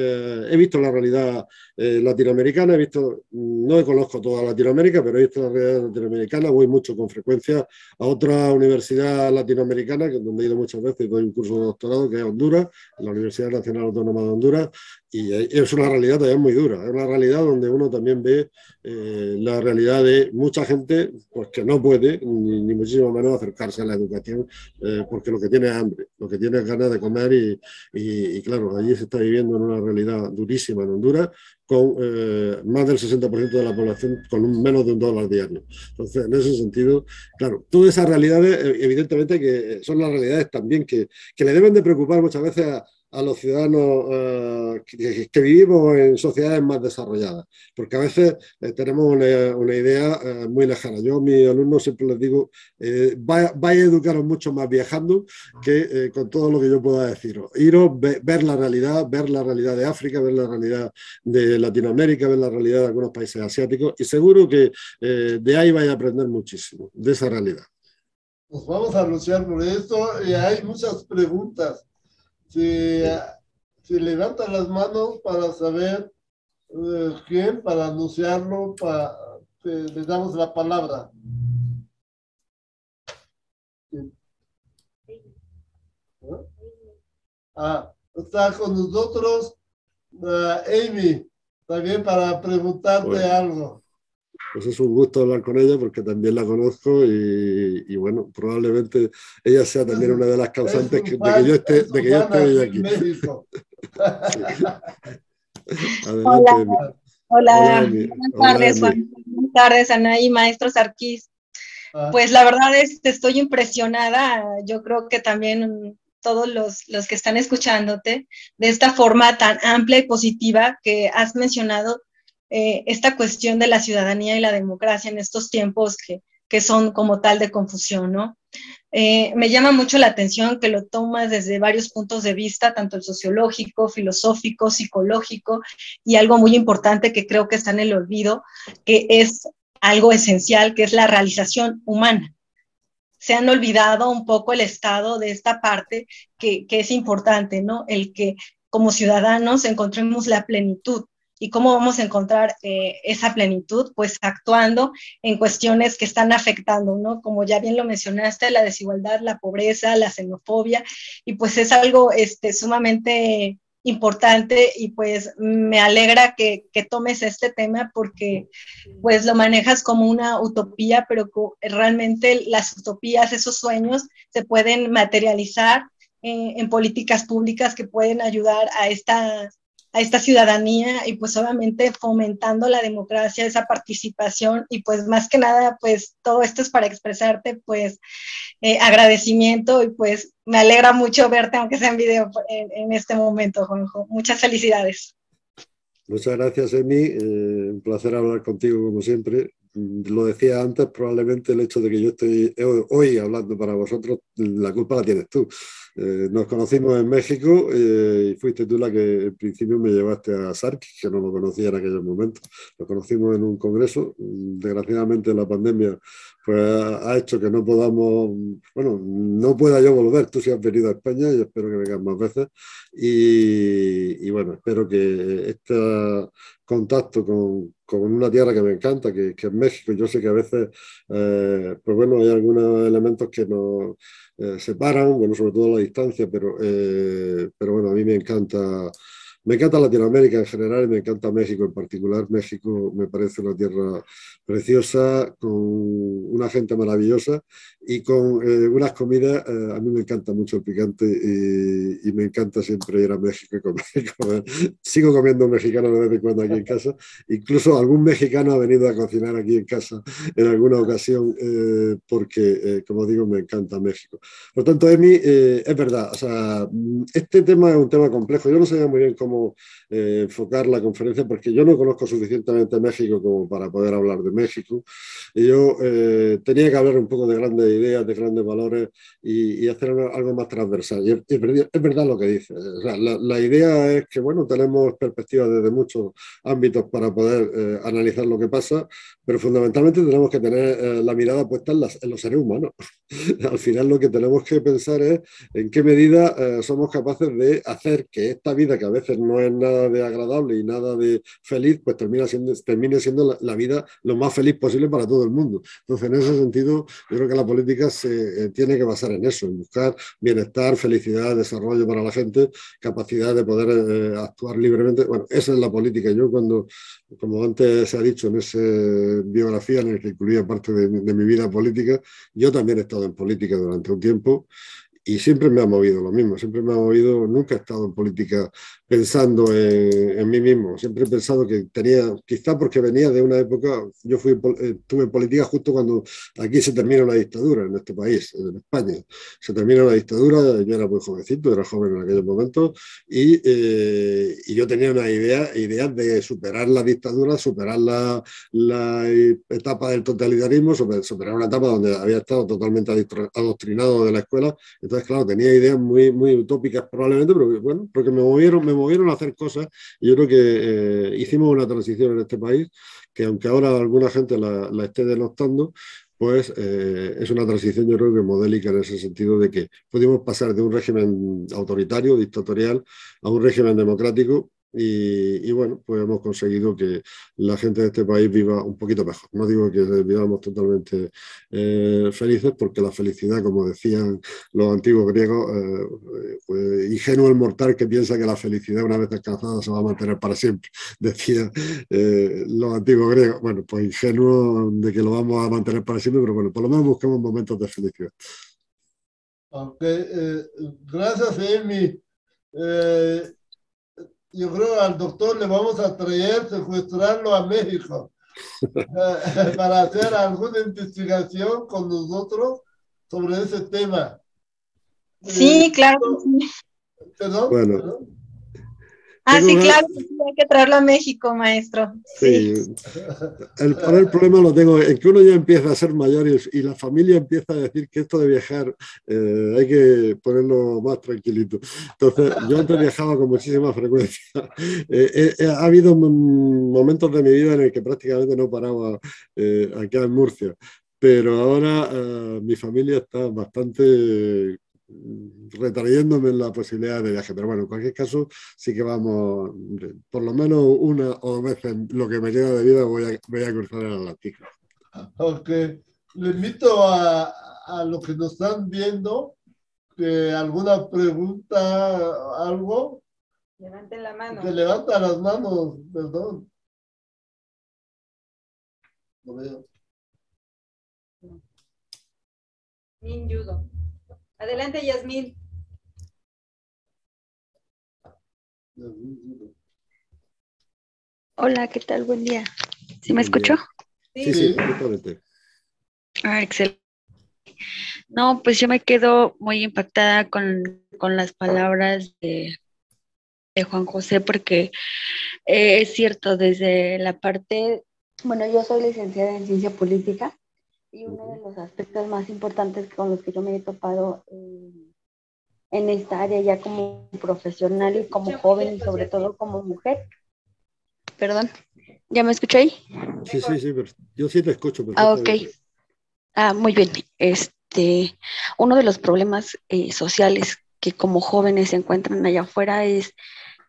he visto la realidad latinoamericana, he visto... Mm, no conozco toda Latinoamérica, pero esta es la realidad latinoamericana, voy mucho con frecuencia a otra universidad latinoamericana, donde he ido muchas veces, doy un curso de doctorado, que es Honduras, la Universidad Nacional Autónoma de Honduras, y es una realidad también muy dura, es una realidad donde uno también ve eh, la realidad de mucha gente pues, que no puede, ni, muchísimo menos acercarse a la educación, eh, porque lo que tiene es hambre, lo que tiene es ganas de comer y, claro, allí se está viviendo en una realidad durísima en Honduras, con eh, más del 60% de la población con un, menos de un dólar diario. Entonces, en ese sentido, claro, todas esas realidades evidentemente que son las realidades también que, que le deben de preocupar muchas veces a a los ciudadanos eh, que, vivimos en sociedades más desarrolladas, porque a veces eh, tenemos una, idea eh, muy lejana. Yo a mis alumnos siempre les digo, vaya, a educaros mucho más viajando que con todo lo que yo pueda deciros. Iros, ver la realidad, ver la realidad de África, ver la realidad de Latinoamérica, ver la realidad de algunos países asiáticos y seguro que de ahí vais a aprender muchísimo, de esa realidad. Nos pues vamos a anunciar por esto y hay muchas preguntas. Eh, si, levantan levanta las manos para saber eh, quién, para anunciarlo, para, le damos la palabra. Ah, ah está con nosotros eh, Amy, también para preguntarte algo pues es un gusto hablar con ella porque también la conozco y, bueno, probablemente ella sea también una de las causantes de que yo esté, de hoy aquí. hola. Hola. buenas tardes, Juan. Buenas tardes, Ana y maestros Arquís. Ah. Pues la verdad es que estoy impresionada. Yo creo que también todos los, los que están escuchándote de esta forma tan amplia y positiva que has mencionado eh, esta cuestión de la ciudadanía y la democracia en estos tiempos que, son como tal de confusión, ¿no? Eh, me llama mucho la atención que lo toma desde varios puntos de vista, tanto el sociológico, filosófico, psicológico, y algo muy importante que creo que está en el olvido, que es algo esencial, que es la realización humana. Se han olvidado un poco el estado de esta parte que, que es importante, ¿no? El que como ciudadanos encontremos la plenitud y cómo vamos a encontrar eh, esa plenitud, pues actuando en cuestiones que están afectando, ¿no? Como ya bien lo mencionaste, la desigualdad, la pobreza, la xenofobia, y pues es algo este, sumamente importante y pues me alegra que, que, tomes este tema porque pues lo manejas como una utopía, pero realmente las utopías, esos sueños se pueden materializar en, eh, en políticas públicas que pueden ayudar a esta a esta ciudadanía y pues obviamente fomentando la democracia, esa participación y pues más que nada pues todo esto es para expresarte pues eh, agradecimiento y pues me alegra mucho verte aunque sea en video en, este momento Juanjo. Muchas felicidades. Muchas gracias Emi, eh, un placer hablar contigo como siempre. Mm, lo decía antes, probablemente el hecho de que yo estoy eh, hoy hablando para vosotros la culpa la tienes tú. Eh, nos conocimos en México eh, y fuiste tú la que en principio me llevaste a Sark, que no lo conocía en aquellos momentos. Nos conocimos en un congreso. Desgraciadamente la pandemia pues, ha hecho que no podamos, bueno, no pueda yo volver. Tú sí has venido a España y espero que vengas más veces. Y, bueno, espero que este contacto con, una tierra que me encanta, que, que es México. Yo sé que a veces, eh, pues bueno, hay algunos elementos que no, eh, separan, bueno, sobre todo la distancia, pero, eh, pero bueno, a mí me encanta, me encanta Latinoamérica en general y me encanta México en particular. México me parece una tierra preciosa, con una gente maravillosa y con eh, unas comidas, eh, a mí me encanta mucho el picante y, me encanta siempre ir a México y comer, Sigo comiendo mexicano de vez en cuando aquí en casa. Incluso algún mexicano ha venido a cocinar aquí en casa en alguna ocasión eh, porque, como digo, me encanta México. Por tanto, Emi, es verdad, o sea, este tema es un tema complejo. Yo no sabía muy bien cómo enfocar la conferencia porque yo no conozco suficientemente México como para poder hablar de México. Y yo tenía que hablar un poco de grandes ideas, de grandes valores y, hacer algo más transversal. es, verdad lo que dice. la, idea es que, bueno, tenemos perspectivas desde muchos ámbitos para poder eh, analizar lo que pasa, pero fundamentalmente tenemos que tener eh, la mirada puesta en, los seres humanos. Al final lo que tenemos que pensar es en qué medida eh, somos capaces de hacer que esta vida, que a veces no es nada de agradable y nada de feliz, pues siendo, termine siendo la, vida lo más feliz posible para todo el mundo. Entonces, en ese sentido, yo creo que la política se eh, tiene que basar en eso, en buscar bienestar, felicidad, desarrollo para la gente, capacidad de poder actuar libremente. Bueno, esa es la política. Yo cuando como antes se ha dicho en esa biografía en la que incluía parte de, de, mi vida política, yo también he estado en política durante un tiempo y siempre me ha movido lo mismo, siempre me ha movido, nunca he estado en política pensando en, mí mismo. Siempre he pensado que tenía, quizá porque venía de una época, yo fui, eh, estuve en política justo cuando aquí se termina la dictadura en este país, en España. Se termina la dictadura, yo era muy jovencito, era joven en aquel momento, y, eh, yo tenía una idea, idea, de superar la dictadura, superar la, etapa del totalitarismo, superar una etapa donde había estado totalmente adoctrinado de la escuela. Entonces, claro, tenía ideas muy, muy utópicas probablemente, pero bueno, porque me me movieron Pudieron hacer cosas. Y yo creo que eh, hicimos una transición en este país que aunque ahora alguna gente la, esté denostando, pues eh, es una transición yo creo que modélica en ese sentido de que pudimos pasar de un régimen autoritario, dictatorial, a un régimen democrático y, bueno, pues hemos conseguido que la gente de este país viva un poquito mejor. No digo que vivamos totalmente eh, felices, porque la felicidad, como decían los antiguos griegos, eh, pues, ingenuo el mortal que piensa que la felicidad una vez alcanzada se va a mantener para siempre, decían eh, los antiguos griegos. Bueno, pues ingenuo de que lo vamos a mantener para siempre, pero bueno, por lo menos buscamos momentos de felicidad. gracias, Emi yo creo al doctor le vamos a traer, secuestrarlo a México eh, para hacer alguna investigación con nosotros sobre ese tema. Sí, claro. Perdón. Bueno, ¿perdón? Ah, sí, claro, hay que traerlo a México, maestro. Sí. El, problema lo tengo, en que uno ya empieza a ser mayor y, la familia empieza a decir que esto de viajar eh, hay que ponerlo más tranquilito. Entonces, yo antes viajaba con muchísima frecuencia. Eh, eh, ha habido momentos de mi vida en el que prácticamente no paraba acá en Murcia pero ahora mi familia está bastante Mm, retrayéndome en la posibilidad de viaje. Pero bueno, en cualquier caso, sí que vamos, por lo menos una o dos veces lo que me queda de vida voy a, voy a cruzar el Atlántico. Ok, le invito a, a los que nos están viendo, que alguna pregunta, algo. Levanten la mano. Que levanta las manos, perdón. no veo. Adelante, Yasmín. Hola, ¿qué tal? Buen día. ¿Sí me escuchó? Sí, sí, sí Ah, excelente. No, pues yo me quedo muy impactada con, las palabras de, Juan José, porque eh, es cierto, desde la parte, bueno, yo soy licenciada en ciencia política y uno de los aspectos más importantes con los que yo me he topado en esta área ya como profesional y como joven y sobre todo como mujer. Perdón, ¿ya me escuché ahí? Sí, sí, sí, yo sí te escucho. Ah, ok. Ah, muy bien. Este, uno de los problemas eh, sociales que como jóvenes se encuentran allá afuera es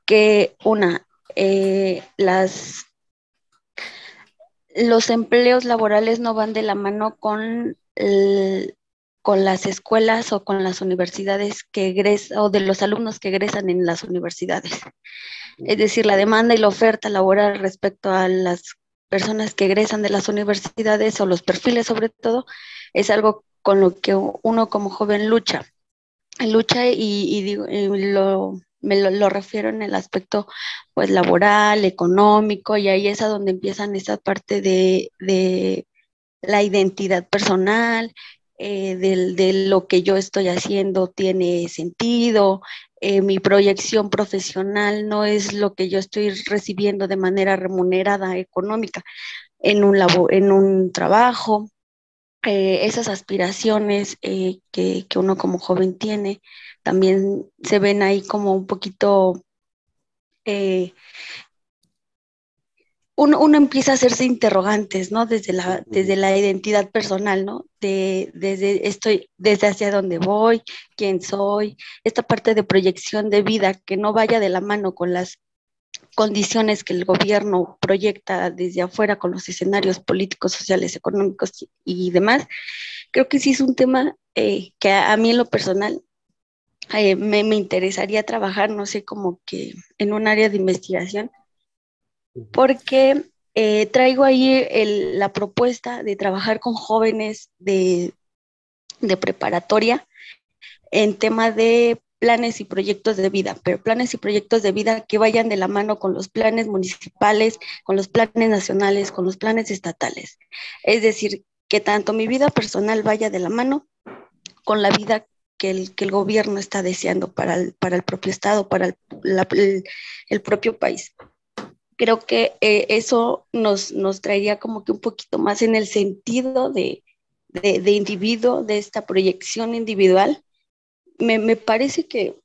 que una, eh, las los empleos laborales no van de la mano con, con las escuelas o con las universidades que egresan o de los alumnos que egresan en las universidades. Es decir, la demanda y la oferta laboral respecto a las personas que egresan de las universidades o los perfiles sobre todo es algo con lo que uno como joven lucha. Lucha y, digo, y lo me lo, refiero en el aspecto pues laboral, económico, y ahí es a donde empiezan esa parte de, la identidad personal, eh, de, lo que yo estoy haciendo tiene sentido, eh, mi proyección profesional no es lo que yo estoy recibiendo de manera remunerada económica en un, en un trabajo, eh, esas aspiraciones que uno como joven tiene, también se ven ahí como un poquito... Eh, uno, uno, empieza a hacerse interrogantes, ¿no? Desde la, desde la identidad personal, ¿no? De, desde estoy, desde hacia dónde voy, quién soy, esta parte de proyección de vida que no vaya de la mano con las condiciones que el gobierno proyecta desde afuera con los escenarios políticos, sociales, económicos y demás, creo que sí es un tema eh, que a, a mí en lo personal me, interesaría trabajar, no sé, como que en un área de investigación, porque eh, traigo ahí la propuesta de trabajar con jóvenes de, de preparatoria en tema de planes y proyectos de vida, pero planes y proyectos de vida que vayan de la mano con los planes municipales, con los planes nacionales, con los planes estatales. Es decir, que tanto mi vida personal vaya de la mano con la vida que el, que el gobierno está deseando para el, propio Estado, para el, propio país. Creo que eh, eso nos, traería como que un poquito más en el sentido de, de, individuo, de esta proyección individual. Me, parece que,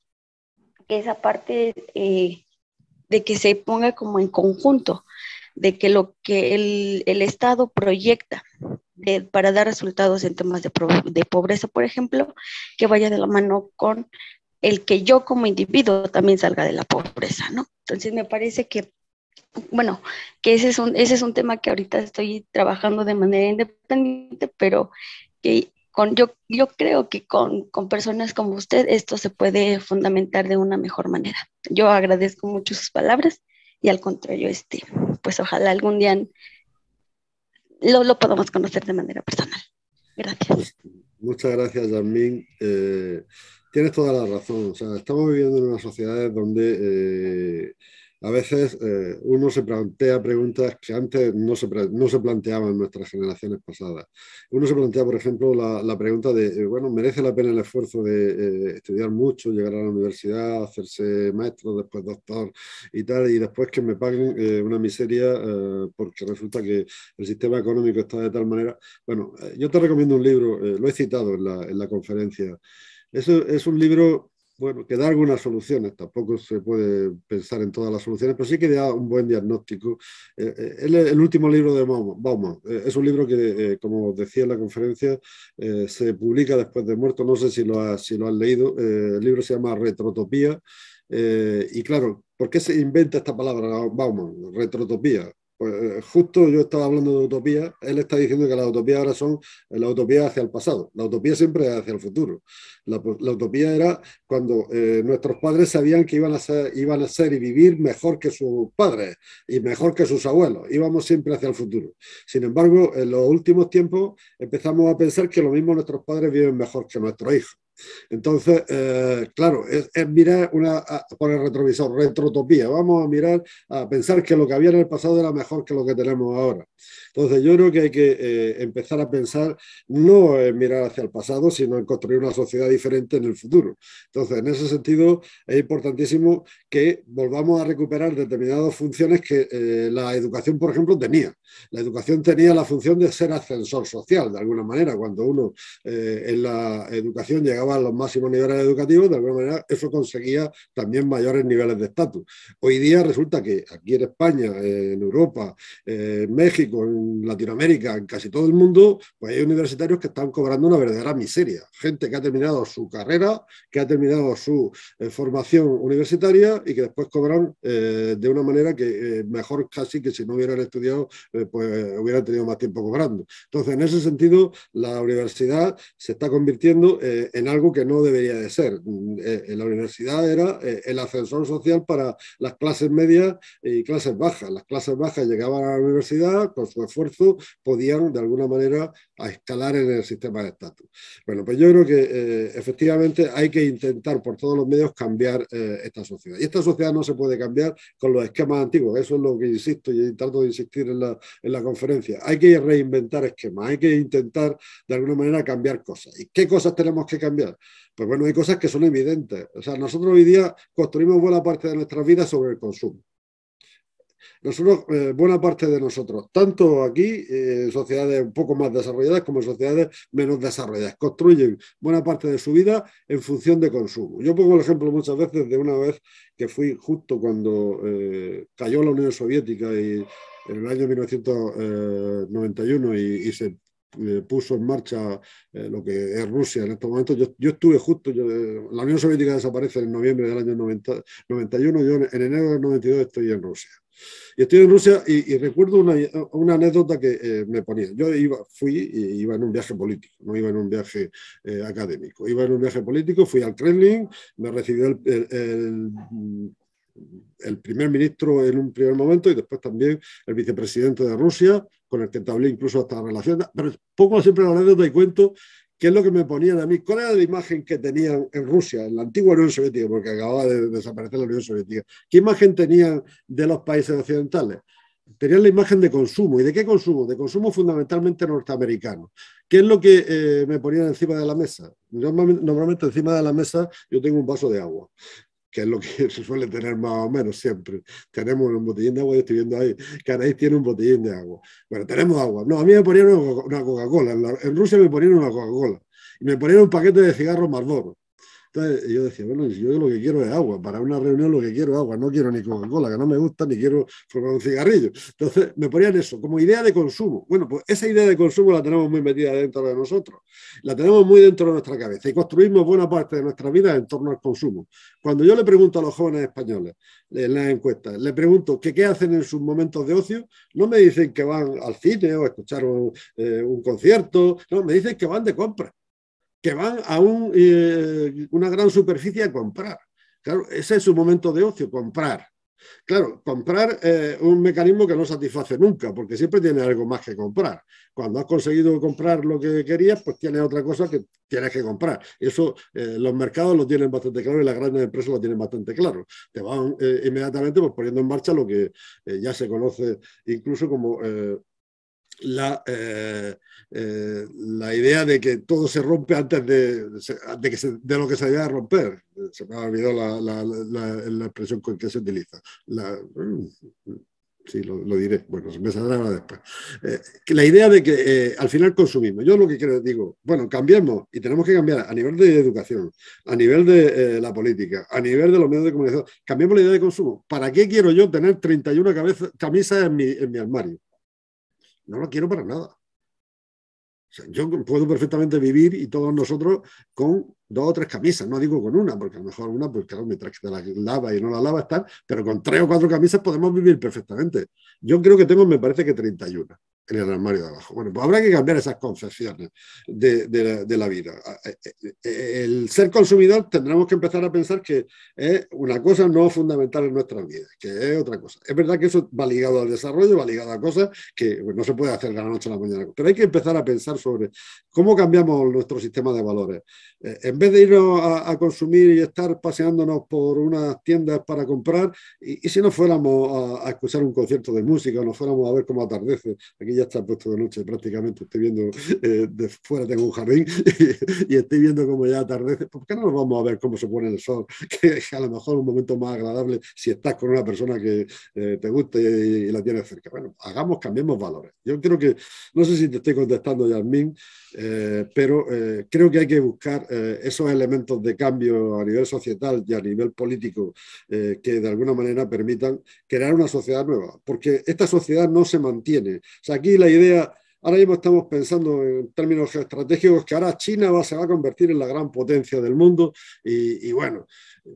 esa parte eh, de que se ponga como en conjunto, de que lo que el Estado proyecta para dar resultados en temas de, de pobreza, por ejemplo, que vaya de la mano con el que yo como individuo también salga de la pobreza, ¿no? Entonces me parece que bueno, que ese es un, ese es un tema que ahorita estoy trabajando de manera independiente, pero que con, yo, yo creo que con, con, personas como usted esto se puede fundamentar de una mejor manera. Yo agradezco mucho sus palabras y al contrario, este, pues ojalá algún día lo, lo podamos conocer de manera personal. Gracias. Pues, muchas gracias, Yarmín. Eh, tienes toda la razón. O sea, estamos viviendo en una sociedad donde eh, a veces eh, uno se plantea preguntas que antes no se, no se planteaban en nuestras generaciones pasadas. Uno se plantea, por ejemplo, la, la pregunta de, eh, bueno, ¿merece la pena el esfuerzo de eh, estudiar mucho, llegar a la universidad, hacerse maestro, después doctor y tal, y después que me paguen una miseria porque resulta que el sistema económico está de tal manera? Bueno, yo te recomiendo un libro, lo he citado en la, en la conferencia. Eso es un libro bueno, que da algunas soluciones, tampoco se puede pensar en todas las soluciones, pero sí que da un buen diagnóstico. Eh, eh, el, último libro de Bauman, eh, es un libro que, como decía en la conferencia, se publica después de muerto, no sé si lo, ha, si lo han leído, el libro se llama Retrotopía, y claro, ¿por qué se inventa esta palabra Bauman, retrotopía? Pues eh, justo yo estaba hablando de utopía, él está diciendo que las utopías ahora son la utopía hacia el pasado, la utopía siempre es hacia el futuro. La, pues, utopía era cuando eh, nuestros padres sabían que iban a, ser, iban a ser y vivir mejor que sus padres y mejor que sus abuelos, íbamos siempre hacia el futuro. Sin embargo, en los últimos tiempos empezamos a pensar que lo mismo nuestros padres viven mejor que nuestros hijos entonces, eh, claro, es, mirar una, por el retrovisor, retrotopía. Vamos a mirar, a pensar que lo que había en el pasado era mejor que lo que tenemos ahora. Entonces, yo creo que hay que eh, empezar a pensar no en mirar hacia el pasado, sino en construir una sociedad diferente en el futuro. Entonces, en ese sentido, es importantísimo que volvamos a recuperar determinadas funciones que eh, la educación, por ejemplo, tenía. La educación tenía la función de ser ascensor social, de alguna manera, cuando uno en la educación llegaba los máximos niveles educativos, de alguna manera eso conseguía también mayores niveles de estatus. Hoy día resulta que aquí en España, en Europa, eh, en México, en Latinoamérica, en casi todo el mundo, pues hay universitarios que están cobrando una verdadera miseria. Gente que ha terminado su carrera, que ha terminado su eh, formación universitaria y que después cobran eh, de una manera que mejor casi que si no hubieran estudiado, pues hubieran tenido más tiempo cobrando. Entonces, en ese sentido, la universidad se está convirtiendo en algo algo que no debería de ser. Eh, en la universidad era eh, el ascensor social para las clases medias y clases bajas. Las clases bajas llegaban a la universidad, con su esfuerzo podían de alguna manera a escalar en el sistema de estatus. Bueno, pues yo creo que eh, efectivamente hay que intentar por todos los medios cambiar esta sociedad. Y esta sociedad no se puede cambiar con los esquemas antiguos. Eso es lo que insisto y trato de insistir en la conferencia. Hay que reinventar esquemas, hay que intentar de alguna manera cambiar cosas. ¿Y qué cosas tenemos que cambiar? Pues bueno, hay cosas que son evidentes. O sea, nosotros hoy día construimos buena parte de nuestra vida sobre el consumo. Nosotros, eh, buena parte de nosotros, tanto aquí, eh, en sociedades un poco más desarrolladas como en sociedades menos desarrolladas, construyen buena parte de su vida en función de consumo. Yo pongo el ejemplo muchas veces de una vez que fui justo cuando eh, cayó la Unión Soviética y en el año 1991 y, y se puso en marcha eh, lo que es Rusia en estos momentos. Yo, estuve justo, la Unión Soviética desaparece en noviembre del año 91, yo en enero del 92 estoy en Rusia. Y estoy en Rusia y, recuerdo una, anécdota que eh, me ponía. Yo iba, fui y iba en un viaje político, no iba en un viaje eh, académico. Iba en un viaje político, fui al Kremlin, me recibió el primer ministro en un primer momento y después también el vicepresidente de Rusia con el que incluso hasta la relación. Pero pongo siempre la anécdota doy cuento qué es lo que me ponían a mí, cuál era la imagen que tenían en Rusia, en la antigua Unión Soviética, porque acababa de desaparecer la Unión Soviética. ¿Qué imagen tenían de los países occidentales? Tenían la imagen de consumo. ¿Y de qué consumo? De consumo fundamentalmente norteamericano. ¿Qué es lo que eh, me ponían encima de la mesa? normalmente encima de la mesa yo tengo un vaso de agua que es lo que se suele tener más o menos siempre. Tenemos un botellín de agua, yo estoy viendo ahí, Canadá tiene un botellín de agua. Bueno, tenemos agua. No, a mí me ponían una Coca-Cola, en, Rusia me ponían una Coca-Cola y me ponían un paquete de cigarros Marlboro. Entonces yo decía, bueno, yo lo que quiero es agua, para una reunión lo que quiero es agua, no quiero ni Coca-Cola, que no me gusta, ni quiero fumar un cigarrillo. Entonces me ponían eso, como idea de consumo. Bueno, pues esa idea de consumo la tenemos muy metida dentro de nosotros, la tenemos muy dentro de nuestra cabeza y construimos buena parte de nuestra vida en torno al consumo. Cuando yo le pregunto a los jóvenes españoles en las encuestas, le pregunto qué hacen en sus momentos de ocio, no me dicen que van al cine o escuchar un, eh, un concierto, no, me dicen que van de compras que van a eh, una gran superficie a comprar. Claro, ese es su momento de ocio, comprar. Claro, comprar eh, un mecanismo que no satisface nunca, porque siempre tiene algo más que comprar. Cuando has conseguido comprar lo que querías, pues tienes otra cosa que tienes que comprar. Eso eh, los mercados lo tienen bastante claro y las grandes empresas lo tienen bastante claro. Te van eh, inmediatamente pues, poniendo en marcha lo que ya se conoce incluso como la, eh, eh, la idea de que todo se rompe antes de, que se, de lo que se debe romper. Se me ha olvidado la, expresión con que se utiliza. Mm, sí, lo, lo, diré. Bueno, se me saldrá después. Eh, la idea de que al final consumimos. Yo lo que quiero digo, bueno, cambiemos y tenemos que cambiar a nivel de educación, a nivel de la política, a nivel de los medios de comunicación. Cambiemos la idea de consumo. ¿Para qué quiero yo tener 31 camisas en mi armario? No la quiero para nada. yo puedo perfectamente vivir y todos nosotros con dos o tres camisas, no digo con una, porque a lo mejor una, pues claro, mientras que te la lava y no la lava están, pero con tres o cuatro camisas podemos vivir perfectamente. Yo creo que tengo, me parece que 31 en el armario de abajo. Bueno, pues habrá que cambiar esas concepciones de, la, vida. Ah, eh, eh, eh, el ser consumidor tendremos que empezar a pensar que es una cosa no fundamental en nuestra vida, que es otra cosa. Es verdad que eso va ligado al desarrollo, va ligado a cosas que pues, no se puede hacer de la noche a la mañana, pero hay que empezar a pensar sobre cómo cambiamos nuestro sistema de valores. en vez de irnos a, consumir y estar paseándonos por unas tiendas para comprar, y, si no fuéramos a, escuchar un concierto de música, o nos fuéramos a ver cómo atardece aquella ya está puesto de noche prácticamente, estoy viendo, eh, de fuera tengo un jardín y, estoy viendo como ya atardece, ¿por qué no nos vamos a ver cómo se pone el sol? Que a lo mejor un momento más agradable si estás con una persona que eh, te guste y, la tienes cerca. Bueno, hagamos, cambiemos valores. Yo creo que, no sé si te estoy contestando, Yasmín, eh, pero creo que hay que buscar esos elementos de cambio a nivel societal y a nivel político que de alguna manera permitan crear una sociedad nueva, porque esta sociedad no se mantiene. sea, aquí la idea, ahora mismo estamos pensando en términos estratégicos que ahora China se va a convertir en la gran potencia del mundo y, bueno, eh,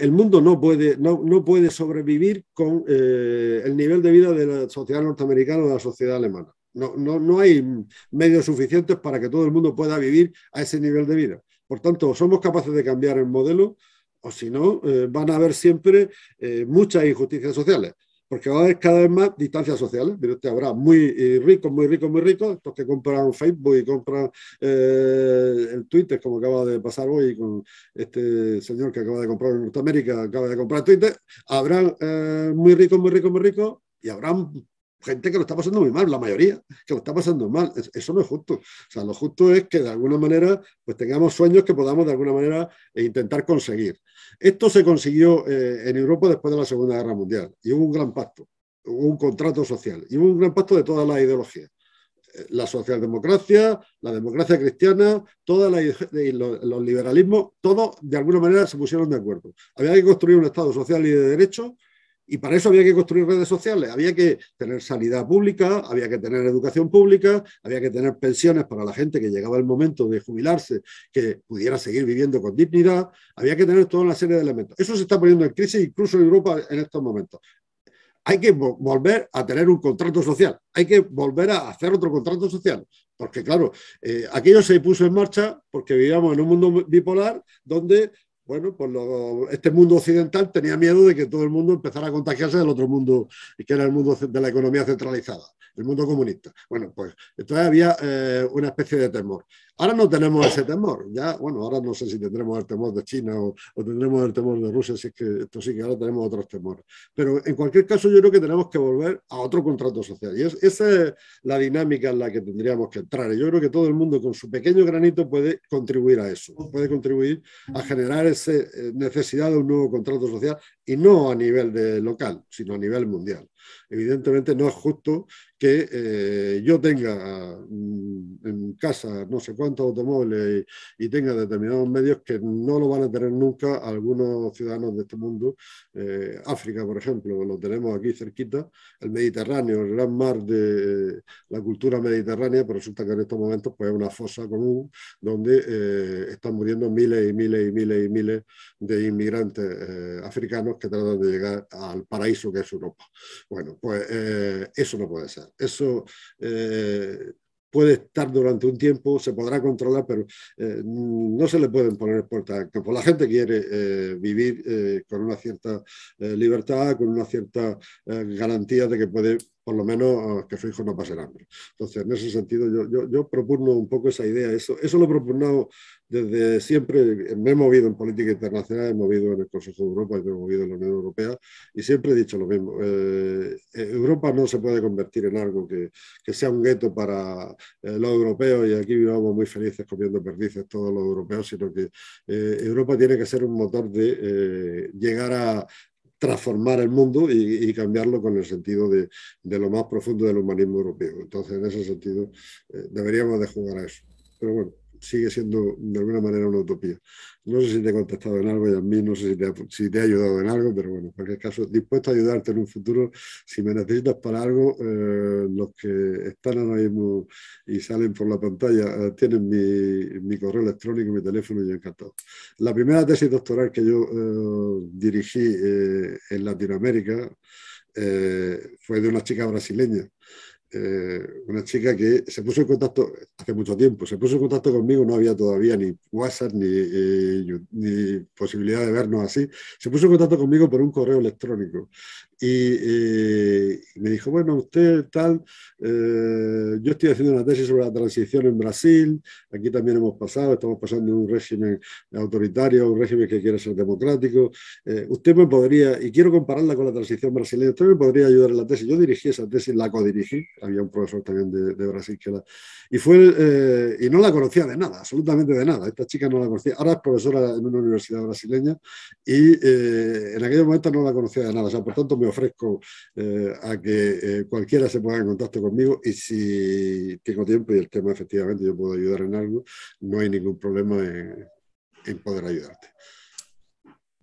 el mundo no puede, no, puede sobrevivir con eh, el nivel de vida de la sociedad norteamericana o de la sociedad alemana. No, hay medios suficientes para que todo el mundo pueda vivir a ese nivel de vida. Por tanto, somos capaces de cambiar el modelo o si no, eh, van a haber siempre muchas injusticias sociales porque va a haber cada vez más distancias sociales. habrá muy eh, ricos, muy ricos, muy ricos, estos que compran Facebook y compran eh, el Twitter, como acaba de pasar hoy con este señor que acaba de comprar en Norteamérica, acaba de comprar Twitter. Habrán eh, muy ricos, muy ricos, muy ricos, y habrán gente que lo está pasando muy mal, la mayoría, que lo está pasando mal. Eso no es justo. O sea, lo justo es que de alguna manera pues tengamos sueños que podamos de alguna manera eh, intentar conseguir. Esto se consiguió eh, en Europa después de la Segunda Guerra Mundial y hubo un gran pacto, hubo un contrato social y hubo un gran pacto de todas las ideologías. Eh, la socialdemocracia, la democracia cristiana, todas los, liberalismos, todos de alguna manera se pusieron de acuerdo. Había que construir un Estado social y de derecho y para eso había que construir redes sociales, había que tener sanidad pública, había que tener educación pública, había que tener pensiones para la gente que llegaba el momento de jubilarse, que pudiera seguir viviendo con dignidad, había que tener toda una serie de elementos. Eso se está poniendo en crisis incluso en Europa en estos momentos. Hay que volver a tener un contrato social, hay que volver a hacer otro contrato social, porque claro, eh, aquello se puso en marcha porque vivíamos en un mundo bipolar donde bueno, pues este mundo occidental tenía miedo de que todo el mundo empezara a contagiarse del otro mundo, que era el mundo de la economía centralizada el mundo comunista. Bueno, pues entonces había eh, una especie de temor. Ahora no tenemos ese temor, ya, bueno, ahora no sé si tendremos el temor de China o, tendremos el temor de Rusia, si es que esto sí que ahora tenemos otros temores. Pero en cualquier caso yo creo que tenemos que volver a otro contrato social y es, esa es la dinámica en la que tendríamos que entrar. yo creo que todo el mundo con su pequeño granito puede contribuir a eso, puede contribuir a generar esa eh, necesidad de un nuevo contrato social y no a nivel de local, sino a nivel mundial. Evidentemente no es justo que eh, yo tenga mm, en casa no sé cuántos automóviles y, tenga determinados medios que no lo van a tener nunca algunos ciudadanos de este mundo. Eh, África, por ejemplo, lo tenemos aquí cerquita, el Mediterráneo, el gran mar de la cultura mediterránea, pero resulta que en estos momentos pues, es una fosa común donde eh, están muriendo miles y miles y miles y miles de inmigrantes africanos que tratan de llegar al paraíso que es Europa. Bueno, pues eh, eso no puede ser. Eso eh, puede estar durante un tiempo, se podrá controlar, pero eh, no se le pueden poner puertas al La gente quiere vivir con una cierta libertad, con una cierta garantía de que puede por lo menos ah, que su hijo no pasen hambre. Entonces, en ese sentido, yo, yo, yo propugno un poco esa idea. Eso, eso lo he propugnado desde siempre. Me he movido en política internacional, he movido en el Consejo de Europa, he movido en la Unión Europea y siempre he dicho lo mismo. Eh, eh, Europa no se puede convertir en algo que, que sea un gueto para eh, los europeos y aquí vivamos muy felices comiendo perdices todos los europeos, sino que Europa tiene que ser un motor de llegar a transformar el mundo y, cambiarlo con el sentido de, lo más profundo del humanismo europeo. Entonces, en ese sentido, eh, deberíamos de jugar a eso. Pero bueno, sigue siendo de alguna manera una utopía. No sé si te he contestado en algo, y a mí no sé si te, si he ayudado en algo, pero bueno, en cualquier caso, dispuesto a ayudarte en un futuro. Si me necesitas para algo, eh, los que están ahora mismo y salen por la pantalla eh, tienen mi, correo electrónico, mi teléfono y yo encantado. La primera tesis doctoral que yo eh, dirigí en Latinoamérica fue de una chica brasileña eh, una chica que se puso en contacto hace mucho tiempo, se puso en contacto conmigo, no había todavía ni WhatsApp ni, eh, ni posibilidad de vernos así, se puso en contacto conmigo por un correo electrónico y, eh, me dijo, bueno, usted tal, eh, yo estoy haciendo una tesis sobre la transición en Brasil, aquí también hemos pasado, estamos pasando de un régimen autoritario a un régimen que quiere ser democrático, eh, usted me podría, y quiero compararla con la transición brasileña, usted me podría ayudar en la tesis, yo dirigí esa tesis, la codirigí, había un profesor también de, Brasil que la, y fue, y no la conocía de nada, absolutamente de nada, esta chica no la conocía, ahora es profesora en una universidad brasileña y en aquel momento no la conocía de nada, o sea, por tanto me ofrezco eh, a que eh, cualquiera se ponga en contacto conmigo y si tengo tiempo y el tema efectivamente yo puedo ayudar en algo, no hay ningún problema en, poder ayudarte.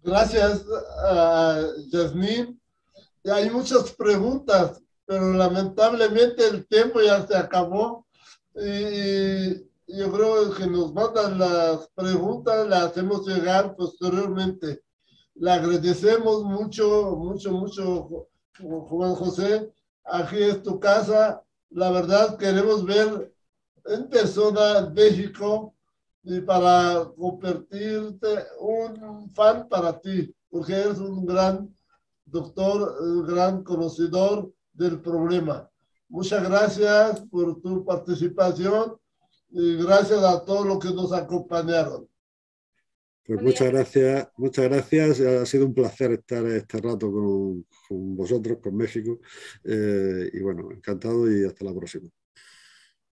Gracias, uh, Hay muchas preguntas, pero lamentablemente el tiempo ya se acabó. Y yo creo que nos mandan las preguntas, las hacemos llegar posteriormente. Le agradecemos mucho, mucho, mucho, Juan José. Aquí es tu casa. La verdad, queremos ver en persona México y para convertirte un fan para ti, porque eres un gran doctor, un gran conocedor del problema. Muchas gracias por tu participación y gracias a todos los que nos acompañaron. Pues muchas gracias, muchas gracias. Ha sido un placer estar este rato con, vosotros, con México. Eh, y bueno, encantado y hasta la próxima.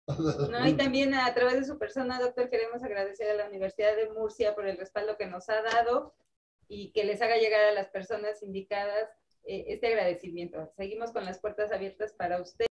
No, y también a través de su persona, doctor, queremos agradecer a la Universidad de Murcia por el respaldo que nos ha dado y que les haga llegar a las personas indicadas eh, este agradecimiento. Seguimos con las puertas abiertas para usted.